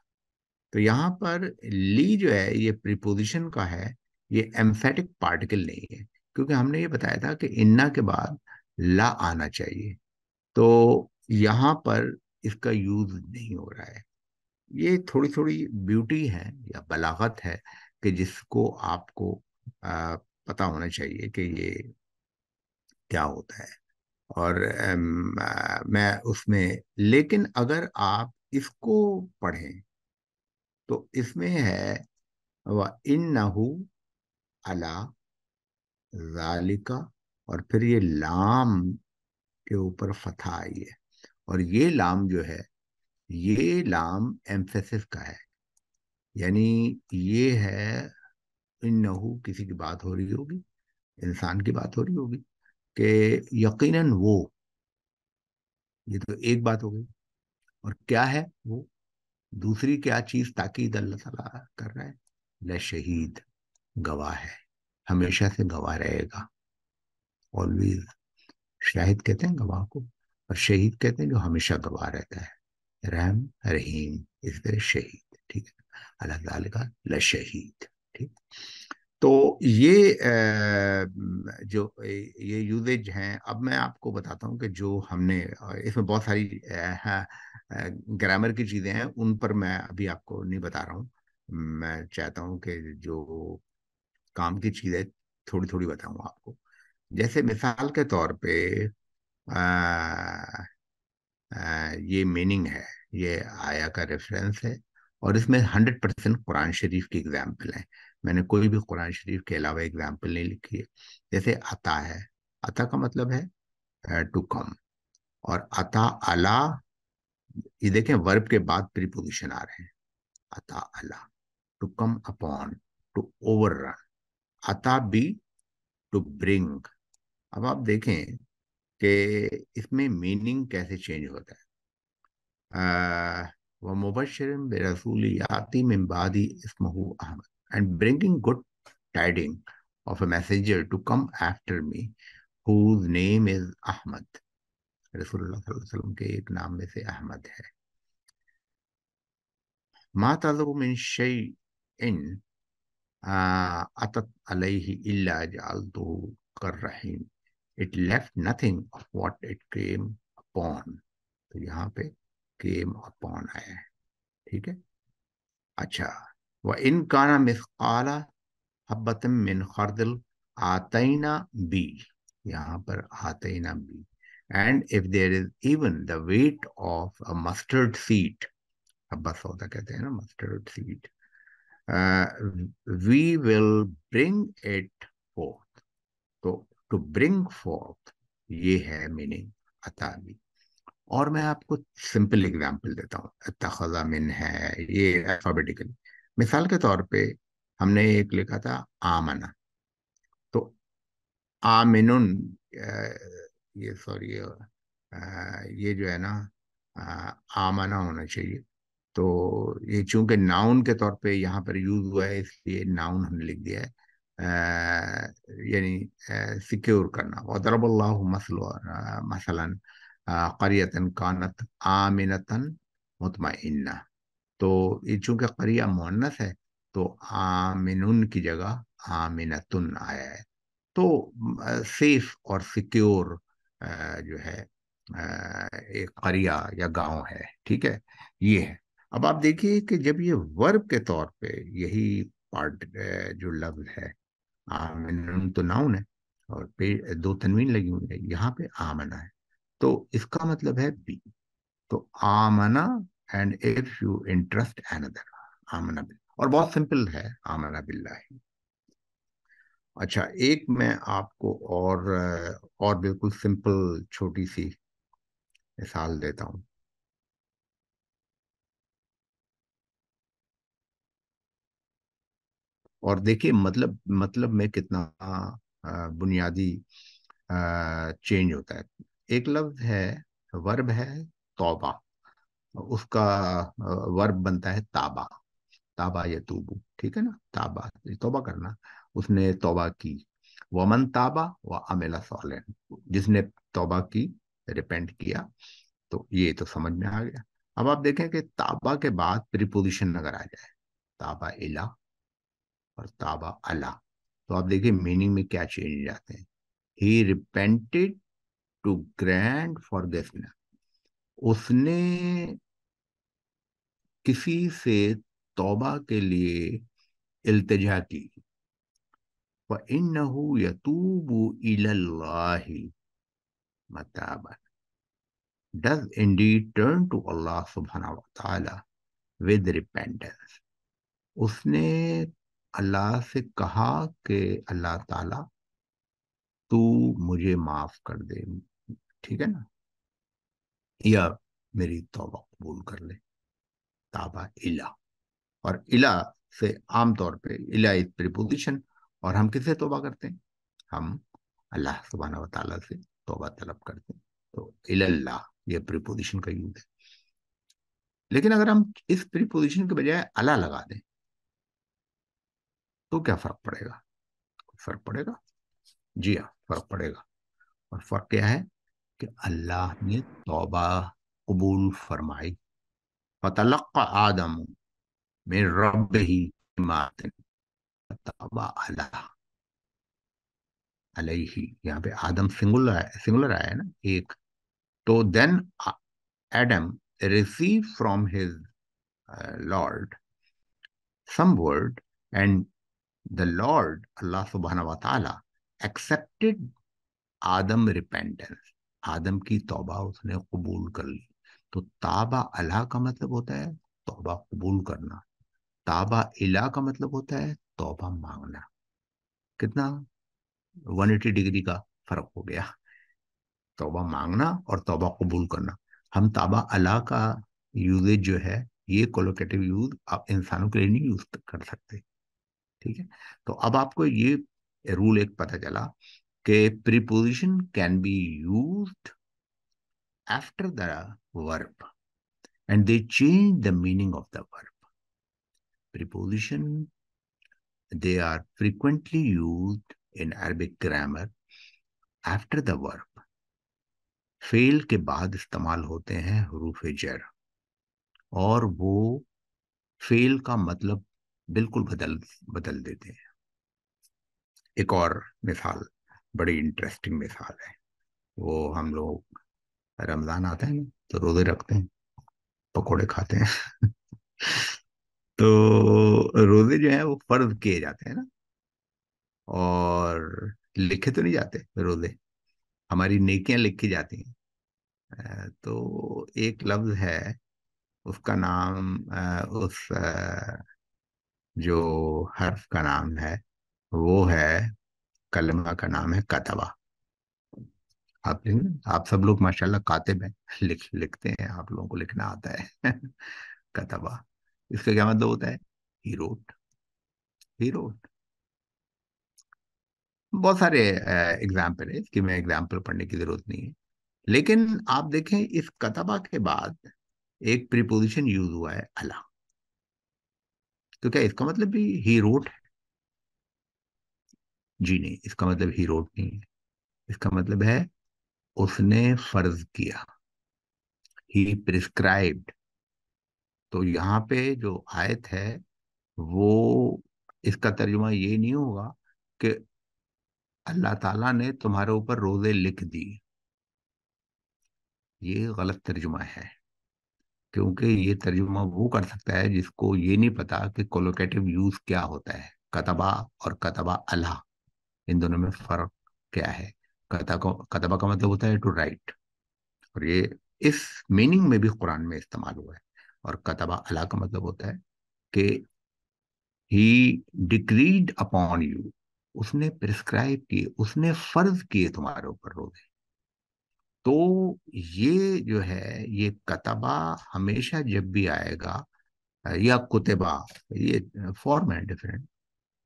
तो यहाँ पर ली जो है ये प्रीपोजिशन का है ये एम्फेटिक पार्टिकल नहीं है क्योंकि हमने ये बताया था कि इन्ना के बाद ला आना चाहिए तो यहाँ पर इसका यूज नहीं हो रहा है ये थोड़ी थोड़ी ब्यूटी है या बलागत है कि जिसको आपको आ, पता होना चाहिए कि ये क्या होता है और आ, मैं उसमें लेकिन अगर आप इसको पढ़ें तो इसमें है व इन नहू अला जालिका और फिर ये लाम के ऊपर फथा आई है और ये लाम जो है ये लाम एम्फेसिस का है यानी ये है इन नहू किसी की बात हो रही होगी इंसान की बात हो रही होगी कि यकीनन वो ये तो एक बात हो गई और क्या है वो दूसरी क्या चीज ताकीद अल्लाह तला कर रहा है न शहीद गवाह है हमेशा से गवाह रहेगा ऑलवेज शाहिद कहते हैं गवाह को और शहीद कहते हैं जो हमेशा गवाह रहता है रहम रहीम इस तरह शहीद ठीक है अल्लाह ताला का शहीद ठीक तो ये जो ये यूजेज हैं अब मैं आपको बताता हूँ कि जो हमने इसमें बहुत सारी ग्रामर हाँ, की चीज़ें हैं उन पर मैं अभी आपको नहीं बता रहा हूँ मैं चाहता हूँ कि जो काम की चीज़ें थोड़ी थोड़ी बताऊँ आपको जैसे मिसाल के तौर पे आ, आ, ये मीनिंग है ये आया का रेफरेंस है और इसमें हंड्रेड परसेंट कुरान शरीफ की एग्जाम्पल है मैंने कोई भी कुरान शरीफ के अलावा एग्जाम्पल नहीं लिखी है जैसे अता है अता का मतलब है टू कम और अता अला ये देखें वर्ब के बाद प्रीपोजिशन आ रहे हैं अता अला to come upon to overrun अता बी टू ब्रिंग अब आप देखें कि इसमें मीनिंग कैसे चेंज होता है वह मुबशर रसूल याति में इसमहू Ahmad and bringing good tiding of a messenger to come after me, whose name is Ahmad. रसुल्लाम के atat alayhi illa ja'altuhu karrahim. It left nothing of what it came upon. So, here came upon Okay? Okay. व इन काना मिसकाला हब्बत मिन खर्दल आतना B यहाँ पर आतना बी and if there is even the weight of a mustard seed हब्बा सौदा कहते हैं ना mustard seed we will bring it forth तो टू ब्रिंग फोर्थ ये है मीनिंग अताबी और मैं आपको सिंपल एग्जांपल देता हूँ तखजा मिन है ये अल्फाबेटिकली मिसाल के तौर पे हमने एक लिखा था आमना तो आमिन ये सॉरी ये जो है ना आमना होना चाहिए तो ये चूंकि नाउन के तौर पे यहाँ पर यूज हुआ है इसलिए नाउन हमने लिख दिया है यानी सिक्योर करना वदरबल्ला मसल मसलन करियतन कानत आमिनतन मतम तो ये चूंकि करिया मुहन्नत है तो आमिन की जगह आमिनतुन आया है तो सेफ और सिक्योर जो है एक करिया या गांव है ठीक है ये है अब आप देखिए कि जब ये वर्ब के तौर पे यही पार्ट जो लफ्ज है आमिन तो नाउन है और पे दो तनवीन लगी हुई है यहाँ पे आमना है तो इसका मतलब है बी तो आमना and if you entrust another आमना बिल्ला और बहुत सिंपल है आमना बिल्ला ही अच्छा एक मैं आपको और और बिल्कुल सिंपल छोटी सी मिसाल देता हूं और देखिए मतलब मतलब में कितना बुनियादी चेंज होता है एक लफ्ज है वर्ब है तौबा उसका वर्ब बनता है ताबा ताबा या तूबू ठीक है ना ताबा तोबा करना उसने तोबा की वमन ताबा व अमेला सोलन जिसने तोबा की रिपेंट किया तो ये तो समझ में आ गया अब आप देखें कि ताबा के बाद प्रिपोजिशन अगर आ जाए ताबा इला और ताबा अला तो आप देखिए मीनिंग में क्या चेंज जाते हैं he repented to grand for उसने किसी से तौबा के लिए इल्तजा की फ़इन्नहु यतूबु इलल्लाहि मतबन does indeed turn to Allah subhanahu wa ta'ala with repentance. उसने अल्लाह से कहा कि अल्लाह ताला तू मुझे माफ कर दे ठीक है ना या मेरी तौबा कबूल कर ले ताबा इला और इला से आमतौर पे इला इज प्रिपोजिशन और हम किसे तोबा करते हैं हम अल्लाह सुबहाना वाली से तोबा तलब करते हैं तो इल्ला ये प्रिपोजिशन का यूज है लेकिन अगर हम इस प्रिपोजिशन के बजाय अला लगा दें तो क्या फर्क पड़ेगा फर्क पड़ेगा जी हाँ फर्क पड़ेगा और फर्क क्या है कि अल्लाह ने तोबा कबूल फरमाई फ़तलक़ आदम मेरे रब ही अलही यहाँ पे आदम सिंगुलर आया सिंगुलर आया है ना एक तो then Adam receive from his lord some word and the lord अल्लाह सुबहाना वाली एक्सेप्टेड आदम रिपेंटेंस आदम की तौबा उसने कबूल कर ली तो ताबा अल्लाह का मतलब होता है तोबा कबूल करना ताबा इला का मतलब होता है तोबा मांगना कितना 180 डिग्री का फर्क हो गया तोबा मांगना और तोबा कबूल करना हम ताबा अला का यूजेज जो है ये कोलोकेटिव यूज आप इंसानों के लिए नहीं यूज कर सकते ठीक है तो अब आपको ये रूल एक पता चला कि preposition can be used after the verb and they change the meaning of the verb. Preposition, they are frequently used in Arabic grammar after the verb. फेल के बाद इस्तेमाल होते हैं हरूफ jar. Aur wo fail ka matlab bilkul badal, badal dete hain. Ek aur mithal, badi interesting mithal hai. Wo hum log Ramzan आते हैं तो रोजे रखते हैं पकोड़े खाते हैं तो रोजे जो है वो फर्ज किए जाते हैं ना और लिखे तो नहीं जाते रोजे हमारी नेकियां लिखी जाती हैं तो एक लफ्ज है उसका नाम उस जो हर्फ का नाम है वो है कलमा का नाम है कतवा आप आप सब लोग माशाल्लाह कातिब हैं लिख लिखते हैं आप लोगों को लिखना आता है कतबा इसका क्या मतलब होता है ही रोट ही रोट बहुत सारे एग्जाम्पल है इसकी मैं एग्जाम्पल पढ़ने की जरूरत नहीं है लेकिन आप देखें इस कतबा के बाद एक प्रीपोजिशन यूज हुआ है अला तो क्या इसका मतलब भी ही रोट है जी नहीं इसका मतलब ही रोट नहीं है इसका मतलब है उसने फर्ज किया ही प्रिस्क्राइब्ड तो यहाँ पे जो आयत है वो इसका तर्जुमा ये नहीं होगा कि अल्लाह ताला ने तुम्हारे ऊपर रोज़े लिख दिए ये गलत तर्जुमा है क्योंकि ये तर्जुमा वो कर सकता है जिसको ये नहीं पता कि कोलोकेटिव यूज़ क्या होता है कतबा और कतबा अल्लाह इन दोनों में फ़र्क क्या है कथा को कतबा का मतलब होता है टू राइट और ये इस मीनिंग में भी कुरान में इस्तेमाल हुआ है और कतबा अला का मतलब होता है कि ही डिक्रीड अपॉन यू उसने प्रिस्क्राइब किए उसने फर्ज किए तुम्हारे ऊपर रोजे तो ये जो है ये कतबा हमेशा जब भी आएगा या कुतबा ये फॉर्म है डिफरेंट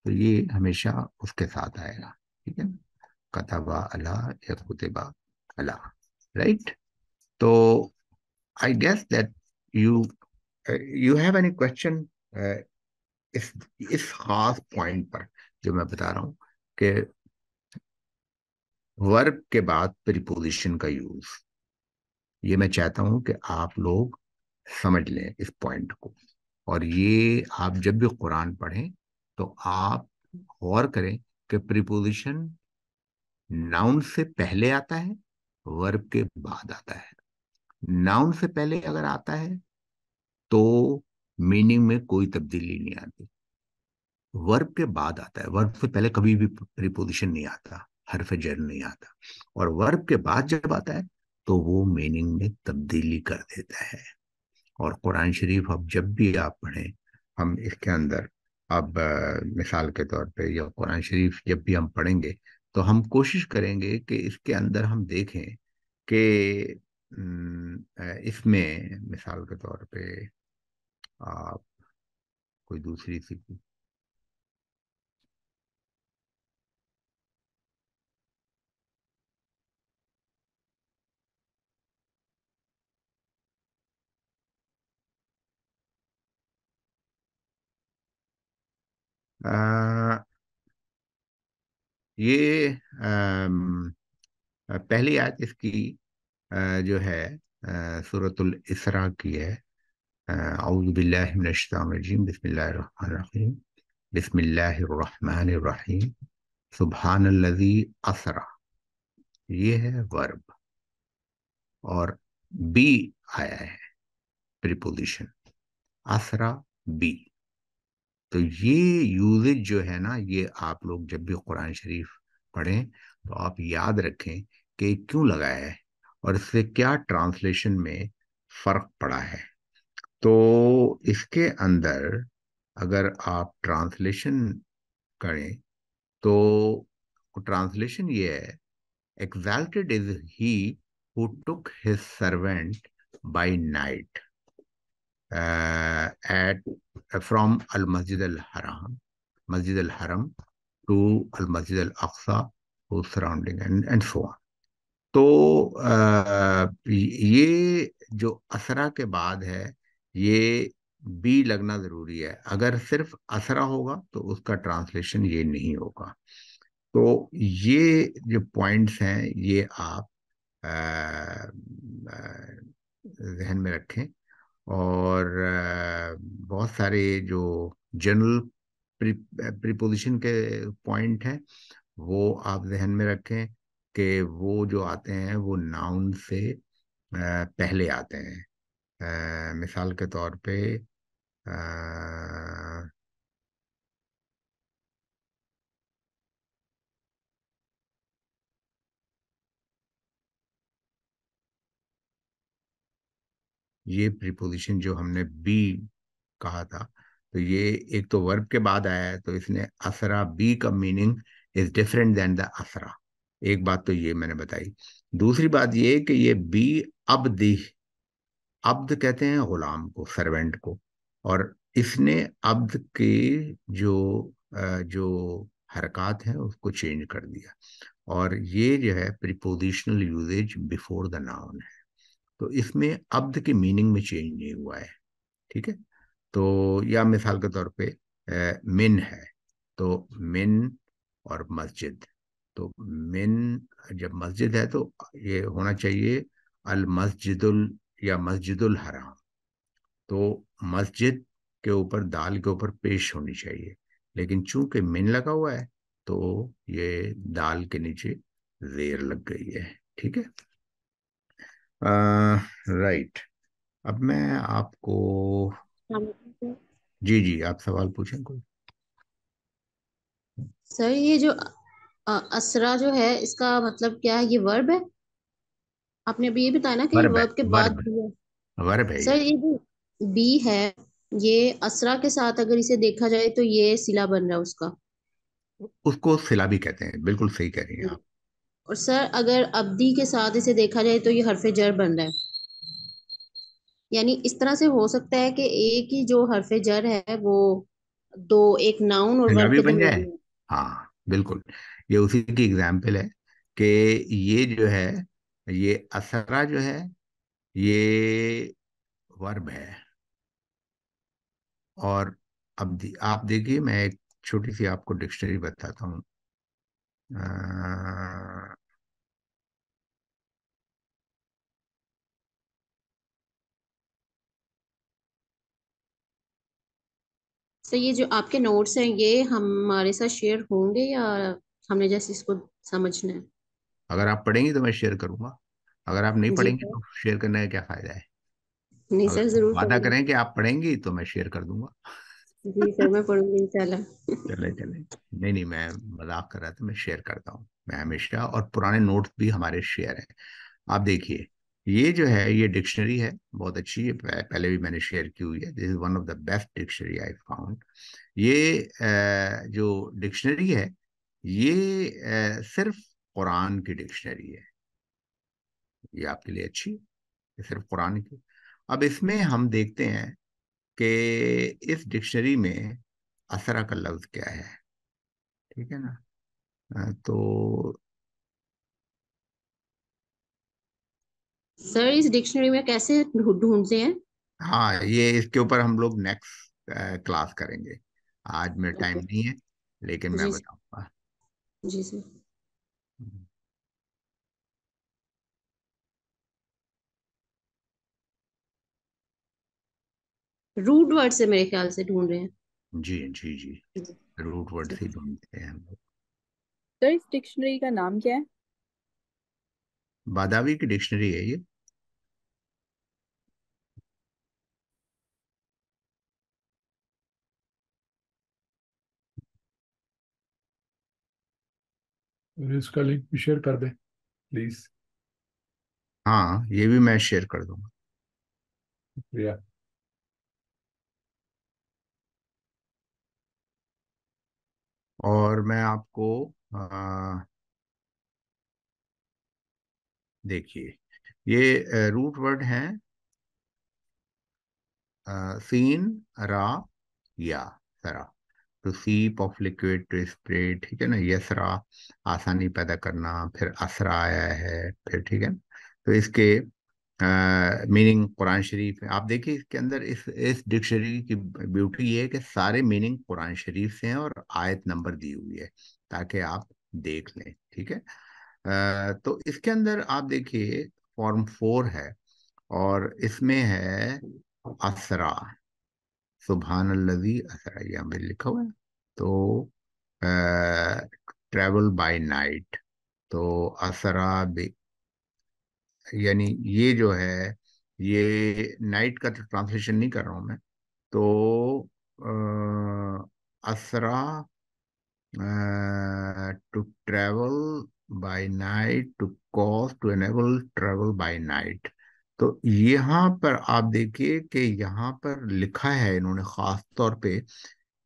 तो ये हमेशा उसके साथ आएगा ठीक है तबा अला या कुतबा अला राइट तो I guess that you you have any question इस इस खास पॉइंट पर जो मैं बता रहा हूँ कि वर्ब के बाद प्रिपोजिशन का यूज ये मैं चाहता हूँ कि आप लोग समझ लें इस पॉइंट को और ये आप जब भी कुरान पढ़ें तो आप गौर करें कि प्रिपोजिशन नाउन से पहले आता है वर्ब के बाद आता है नाउन से पहले अगर आता है तो मीनिंग में कोई तब्दीली नहीं आती वर्ब के बाद आता है वर्ब से पहले कभी भी प्रीपोजिशन नहीं आता हरफ जर नहीं आता और वर्ब के बाद जब आता है तो वो मीनिंग में तब्दीली कर देता है और कुरान शरीफ अब जब भी आप पढ़ें हम इसके अंदर अब मिसाल के तौर पे या कुरान शरीफ जब भी हम पढ़ेंगे तो हम कोशिश करेंगे कि इसके अंदर हम देखें कि इसमें मिसाल के तौर पे आप कोई दूसरी सी आ, ये पहली आयत इसकी जो है सूरतुल इसरा की है अउज़बिल्लिमिनशामीम बसमीम बसमीम सुबहान लजी असरा ये है वर्ब और बी आया है प्रिपोजिशन असरा बी तो ये यूजेज जो है ना ये आप लोग जब भी कुरान शरीफ पढ़ें तो आप याद रखें कि क्यों लगाया है और इससे क्या ट्रांसलेशन में फ़र्क पड़ा है तो इसके अंदर अगर आप ट्रांसलेशन करें तो ट्रांसलेशन ये है exalted is he who took his servant by night uh, at from Al Masjid Al Haram, Masjid Al Haram to Al Masjid Al Aqsa, whose surrounding and and so on. तो ये जो असरा के बाद है ये B लगना जरूरी है अगर सिर्फ असरा होगा तो उसका ट्रांसलेशन ये नहीं होगा तो ये जो पॉइंट्स हैं ये आप जहन में रखें और बहुत सारे जो जनरल प्रिपोजिशन के पॉइंट हैं वो आप जहन में रखें कि वो जो आते हैं वो नाउन से पहले आते हैं मिसाल के तौर पे ये प्रीपोजिशन जो हमने बी कहा था तो ये एक तो वर्ब के बाद आया है तो इसने असरा बी का meaning is different than the असरा एक बात तो ये मैंने बताई दूसरी बात ये कि ये बी अब दी अब्द कहते हैं गुलाम को सर्वेंट को और इसने अब्द के जो जो हरकत है उसको चेंज कर दिया और ये जो है prepositional usage before the noun है तो इसमें अब्द की मीनिंग में चेंज नहीं हुआ है ठीक है तो या मिसाल के तौर पे मिन है तो मिन और मस्जिद तो मिन जब मस्जिद है तो ये होना चाहिए अल मस्जिदुल या मस्जिदुल हराम तो मस्जिद के ऊपर दाल के ऊपर पेश होनी चाहिए लेकिन चूंकि मिन लगा हुआ है तो ये दाल के नीचे जेर लग गई है ठीक है राइट अब मैं आपको हाँ, जी जी आप सवाल पूछें कोई सर ये जो आ, असरा जो है इसका मतलब क्या है ये वर्ब है आपने अभी ये बताया ना कि वर्ब, वर्ब के बाद वर्ब है सर ये जो बी है ये असरा के साथ अगर इसे देखा जाए तो ये सिला बन रहा है उसका उसको सिला भी कहते हैं बिल्कुल सही कह रही हैं आप और सर अगर अब्दी के साथ इसे देखा जाए तो ये हरफे जर बन रहा है यानी इस तरह से हो सकता है कि एक ही जो हरफ जर है वो दो एक नाउन और वर्ब बन जाए हाँ बिल्कुल ये उसी की एग्जाम्पल है कि ये जो है ये असरा जो है ये वर्ब है और अब आप देखिए मैं एक छोटी सी आपको डिक्शनरी बताता हूँ तो ये जो आपके नोट्स हैं ये हमारे साथ शेयर होंगे या हमने जैसे इसको समझना है अगर आप पढ़ेंगे तो मैं शेयर करूंगा अगर आप नहीं पढ़ेंगे तो शेयर करने का क्या फायदा है नहीं सर जरूर वादा करें कि आप पढ़ेंगे तो मैं शेयर कर दूंगा जी सर मैं पढ़ूंगी इंशाल्लाह चले चले नहीं नहीं मैं मजाक कर रहा था मैं शेयर करता हूँ मैं हमेशा और पुराने नोट भी हमारे शेयर हैं आप देखिए ये जो है ये डिक्शनरी है बहुत अच्छी है पहले भी मैंने शेयर की हुई है this is one of the best dictionary I found ये जो डिक्शनरी है ये सिर्फ कुरान की डिक्शनरी है ये आपके लिए अच्छी है सिर्फ कुरान की अब इसमें हम देखते हैं कि इस डिक्शनरी में असरा का लफ्ज क्या है ठीक है ना हाँ, तो सर इस डिक्शनरी में कैसे ढूंढते हैं हाँ ये इसके ऊपर हम लोग नेक्स्ट क्लास करेंगे आज मेरा टाइम नहीं है लेकिन मैं बताऊंगा जी सर हम्म। रूट वर्ड से मेरे ख्याल से ढूंढ रहे हैं जी जी जी रूट वर्ड से ढूंढते हैं हम लोग तो इस डिक्शनरी का नाम क्या है बादावी की डिक्शनरी है ये इसका लिंक भी शेयर कर दे प्लीज हाँ ये भी मैं शेयर कर दूंगा शुक्रिया और मैं आपको देखिए ये रूट वर्ड है सीन रा या सरा तो सीप ऑफ लिक्विड टू स्प्रे ठीक है ना यसरा आसानी पैदा करना फिर असरा आया है फिर ठीक है तो इसके मीनिंग कुरान शरीफ है आप देखिए इसके अंदर इस इस डिक्शनरी की ब्यूटी ये है कि सारे मीनिंग कुरान शरीफ से हैं और आयत नंबर दी हुई है ताकि आप देख लें ठीक है तो इसके अंदर आप देखिए फॉर्म फोर है और इसमें है असरा सुबहान लजी असरा यह हमें लिखा हुआ है तो ट्रेवल बाय नाइट तो असरा बे यानी ये जो है ये नाइट का तो ट्रांसलेशन नहीं कर रहा हूँ मैं तो आ, असरा to travel by night to cause to enable travel by night तो यहाँ पर आप देखिए कि यहाँ पर लिखा है इन्होंने ख़ास तौर पे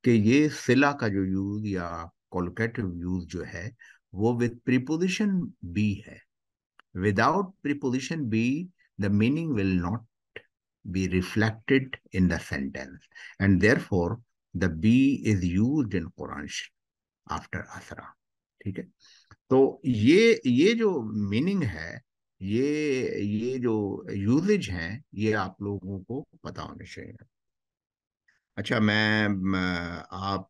कि ये सिला का जो यूज या कॉलोकेटिव यूज जो है वो विद प्रीपोजिशन बी है without preposition be, the meaning will not be reflected in the sentence. And therefore, the be is used in Quran after asra. ठीक है तो ये ये जो मीनिंग है ये ये जो यूजेज हैं ये आप लोगों को पता होने चाहिए अच्छा मैं आप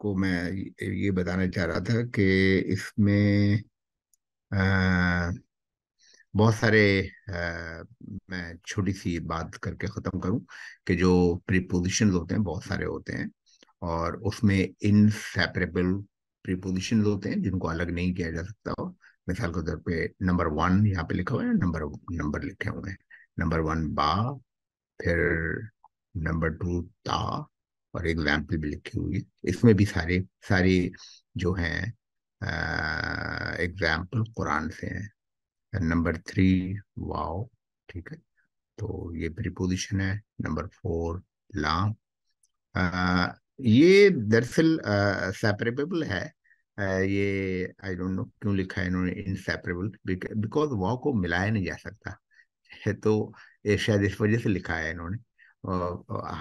को मैं ये बताना चाह रहा था कि इसमें बहुत सारे मैं छोटी सी बात करके ख़त्म करूं कि जो प्रीपोजिशन होते हैं बहुत सारे होते हैं और उसमें इनसेपरेबल प्रीपोजिशन होते हैं जिनको अलग नहीं किया जा सकता हो मिसाल के तौर पे नंबर वन यहाँ पे लिखा हुआ है नंबर नंबर लिखे हुए हैं नंबर वन बा फिर नंबर टू ता और एग्जाम्पल भी लिखी हुई है इसमें भी सारे सारे जो हैं एग्जाम्पल uh, कुरान से है नंबर थ्री वाओ ठीक है तो ये प्रीपोजिशन है नंबर फोर ला ये दरअसल सेपरेबल uh, है uh, ये आई डोंट नो क्यों लिखा है इन्होंने इनसेपरेबल बिकॉज वाओ को मिलाया नहीं जा सकता है तो शायद इस वजह से लिखा है इन्होंने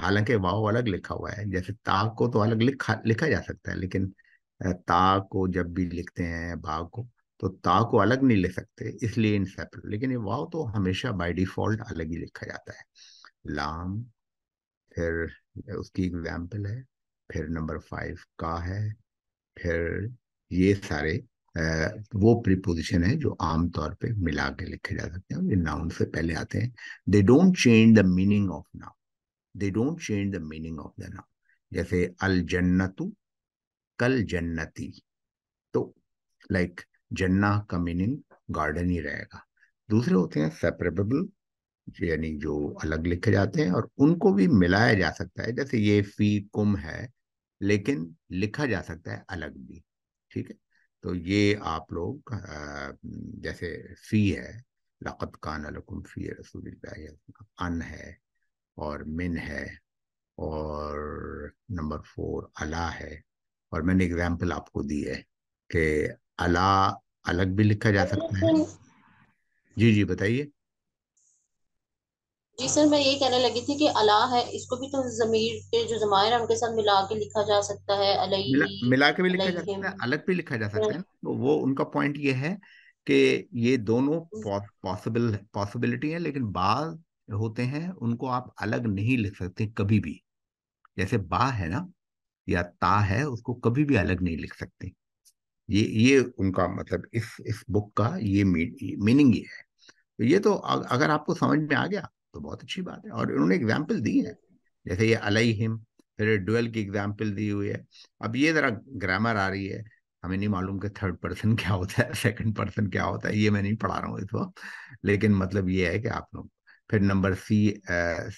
हालांकि वाओ अलग लिखा हुआ है जैसे ताक को तो अलग लिखा लिखा जा सकता है लेकिन ता को जब भी लिखते हैं भाव को तो ता को अलग नहीं लिख सकते इसलिए इन सेपरेट लेकिन ये वाव तो हमेशा बाय डिफॉल्ट अलग ही लिखा जाता है लाम फिर उसकी एग्जाम्पल है फिर नंबर फाइव का है फिर ये सारे वो प्रीपोजिशन है जो आमतौर पे मिला के लिखे जा सकते हैं ये नाउन से पहले आते हैं they don't change the meaning of noun they don't change the meaning of the noun जैसे अल जन्नतु कल जन्नती तो लाइक जन्ना का मीनिंग गार्डन ही रहेगा दूसरे होते हैं सेपरेबल यानी जो अलग लिखे जाते हैं और उनको भी मिलाया जा सकता है जैसे ये फी कुम है लेकिन लिखा जा सकता है अलग भी ठीक है तो ये आप लोग जैसे फी है लक़त कान अलकुम फी रसूल अन है और मिन है और नंबर फोर अला है और मैंने एग्जाम्पल आपको दी है कि अला अलग भी लिखा जा सकता है जी जी बताइए जी सर मैं ये कहने लगी थी कि अला है इसको भी तो जमीर के जो जमायर है उनके साथ मिला के लिखा जा सकता है अलई मिला, मिला के भी लिखा जा सकता है अलग भी लिखा जा सकता है हाँ। तो वो उनका पॉइंट ये है कि ये दोनों पॉसिबल पॉसिबिलिटी है लेकिन बाज होते हैं उनको आप अलग नहीं लिख सकते कभी भी जैसे बा है ना या ता है उसको कभी भी अलग नहीं लिख सकते ये ये उनका मतलब इस इस बुक का ये मीनिंग ये है तो ये तो अगर आपको समझ में आ गया तो बहुत अच्छी बात है और इन्होंने एग्जाम्पल दी है जैसे ये अलई हिम फिर डुअल की एग्जाम्पल दी हुई है अब ये ज़रा ग्रामर आ रही है हमें नहीं मालूम कि थर्ड पर्सन क्या होता है सेकंड पर्सन क्या होता है ये मैं नहीं पढ़ा रहा हूँ इस वक्त लेकिन मतलब ये है कि आप लोग फिर नंबर सी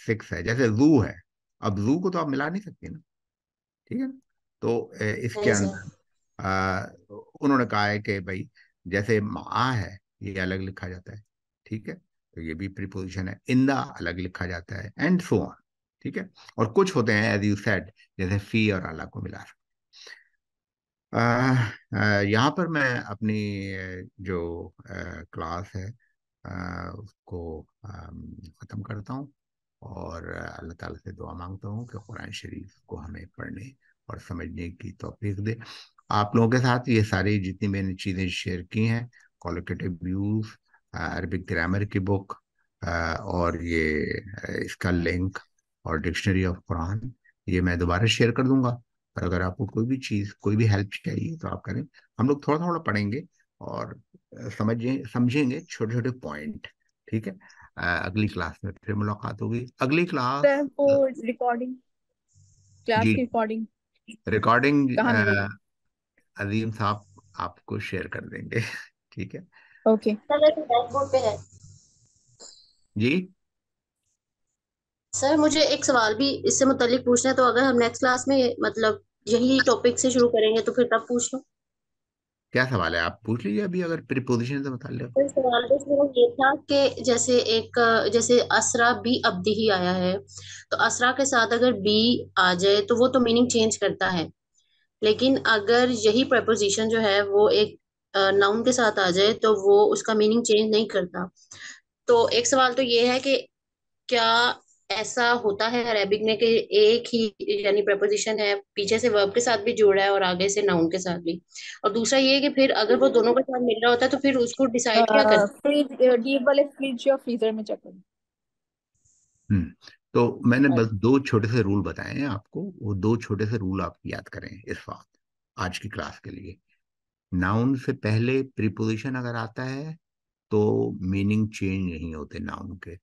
सिक्स है जैसे जू है अब जू को तो आप मिला नहीं सकते ना ठीक है तो इसके हाँ अंदर उन्होंने कहा है कि भाई जैसे आ है ये अलग लिखा जाता है ठीक है तो ये भी प्रीपोजिशन है इंदा अलग लिखा जाता है एंड सो ऑन ठीक है और कुछ होते हैं एज यू सेड जैसे फी और आला को मिला सकते यहाँ पर मैं अपनी जो आ, क्लास है आ, उसको ख़त्म करता हूँ और अल्लाह ताला से दुआ मांगता हूँ कि कुरान शरीफ को हमें पढ़ने और समझने की तोफीक दे आप लोगों के साथ ये सारी जितनी मैंने चीज़ें शेयर की हैं कॉलोकेटिव व्यूज अरबिक ग्रामर की बुक और ये इसका लिंक और डिक्शनरी ऑफ कुरान ये मैं दोबारा शेयर कर दूंगा पर अगर आपको कोई भी चीज़ कोई भी हेल्प चाहिए तो आप करें हम लोग थोड़ा थोड़ा पढ़ेंगे और समझें समझेंगे छोटे छोटे पॉइंट ठीक है अगली क्लास में फिर मुलाकात होगी अगली क्लास रिकॉर्डिंग क्लास की रिकॉर्डिंग रिकॉर्डिंग अजीम साहब आपको शेयर कर देंगे ठीक है ओके जी सर मुझे एक सवाल भी इससे मुतलिक पूछना है तो अगर हम नेक्स्ट क्लास में मतलब यही टॉपिक से शुरू करेंगे तो फिर तब पूछ लो क्या सवाल है आप पूछ लीजिए अभी अगर प्रीपोजिशन तो से बता तो सवाल तो मेरा ये था कि जैसे एक जैसे असरा बी अब्दी ही आया है तो असरा के साथ अगर बी आ जाए तो वो तो मीनिंग चेंज करता है लेकिन अगर यही प्रपोजिशन जो है वो एक नाउन के साथ आ जाए तो वो उसका मीनिंग चेंज नहीं करता तो एक सवाल तो ये है कि क्या ऐसा होता है अरेबिक में कि एक ही यानी प्रपोजिशन है पीछे से वर्ब के साथ भी जुड़ा है और आगे से नाउन के साथ भी और दूसरा ये है कि फिर अगर वो दोनों के साथ मिल रहा होता है तो फिर उसको डिसाइड क्या हाँ, करना डीप वाले फ्रिज या फ्रीजर में चेक करें हम्म, तो मैंने हाँ। बस दो छोटे से रूल बताए हैं आपको वो दो छोटे से रूल आप याद करें इस बात आज की क्लास के लिए नाउन से पहले प्रीपोजिशन अगर आता है तो मीनिंग चेंज नहीं होते नाउन के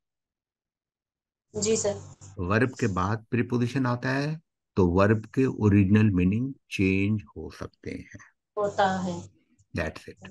जी सर वर्ब के बाद प्रीपोजिशन आता है तो वर्ब के ओरिजिनल मीनिंग चेंज हो सकते हैं होता है दैट्स इट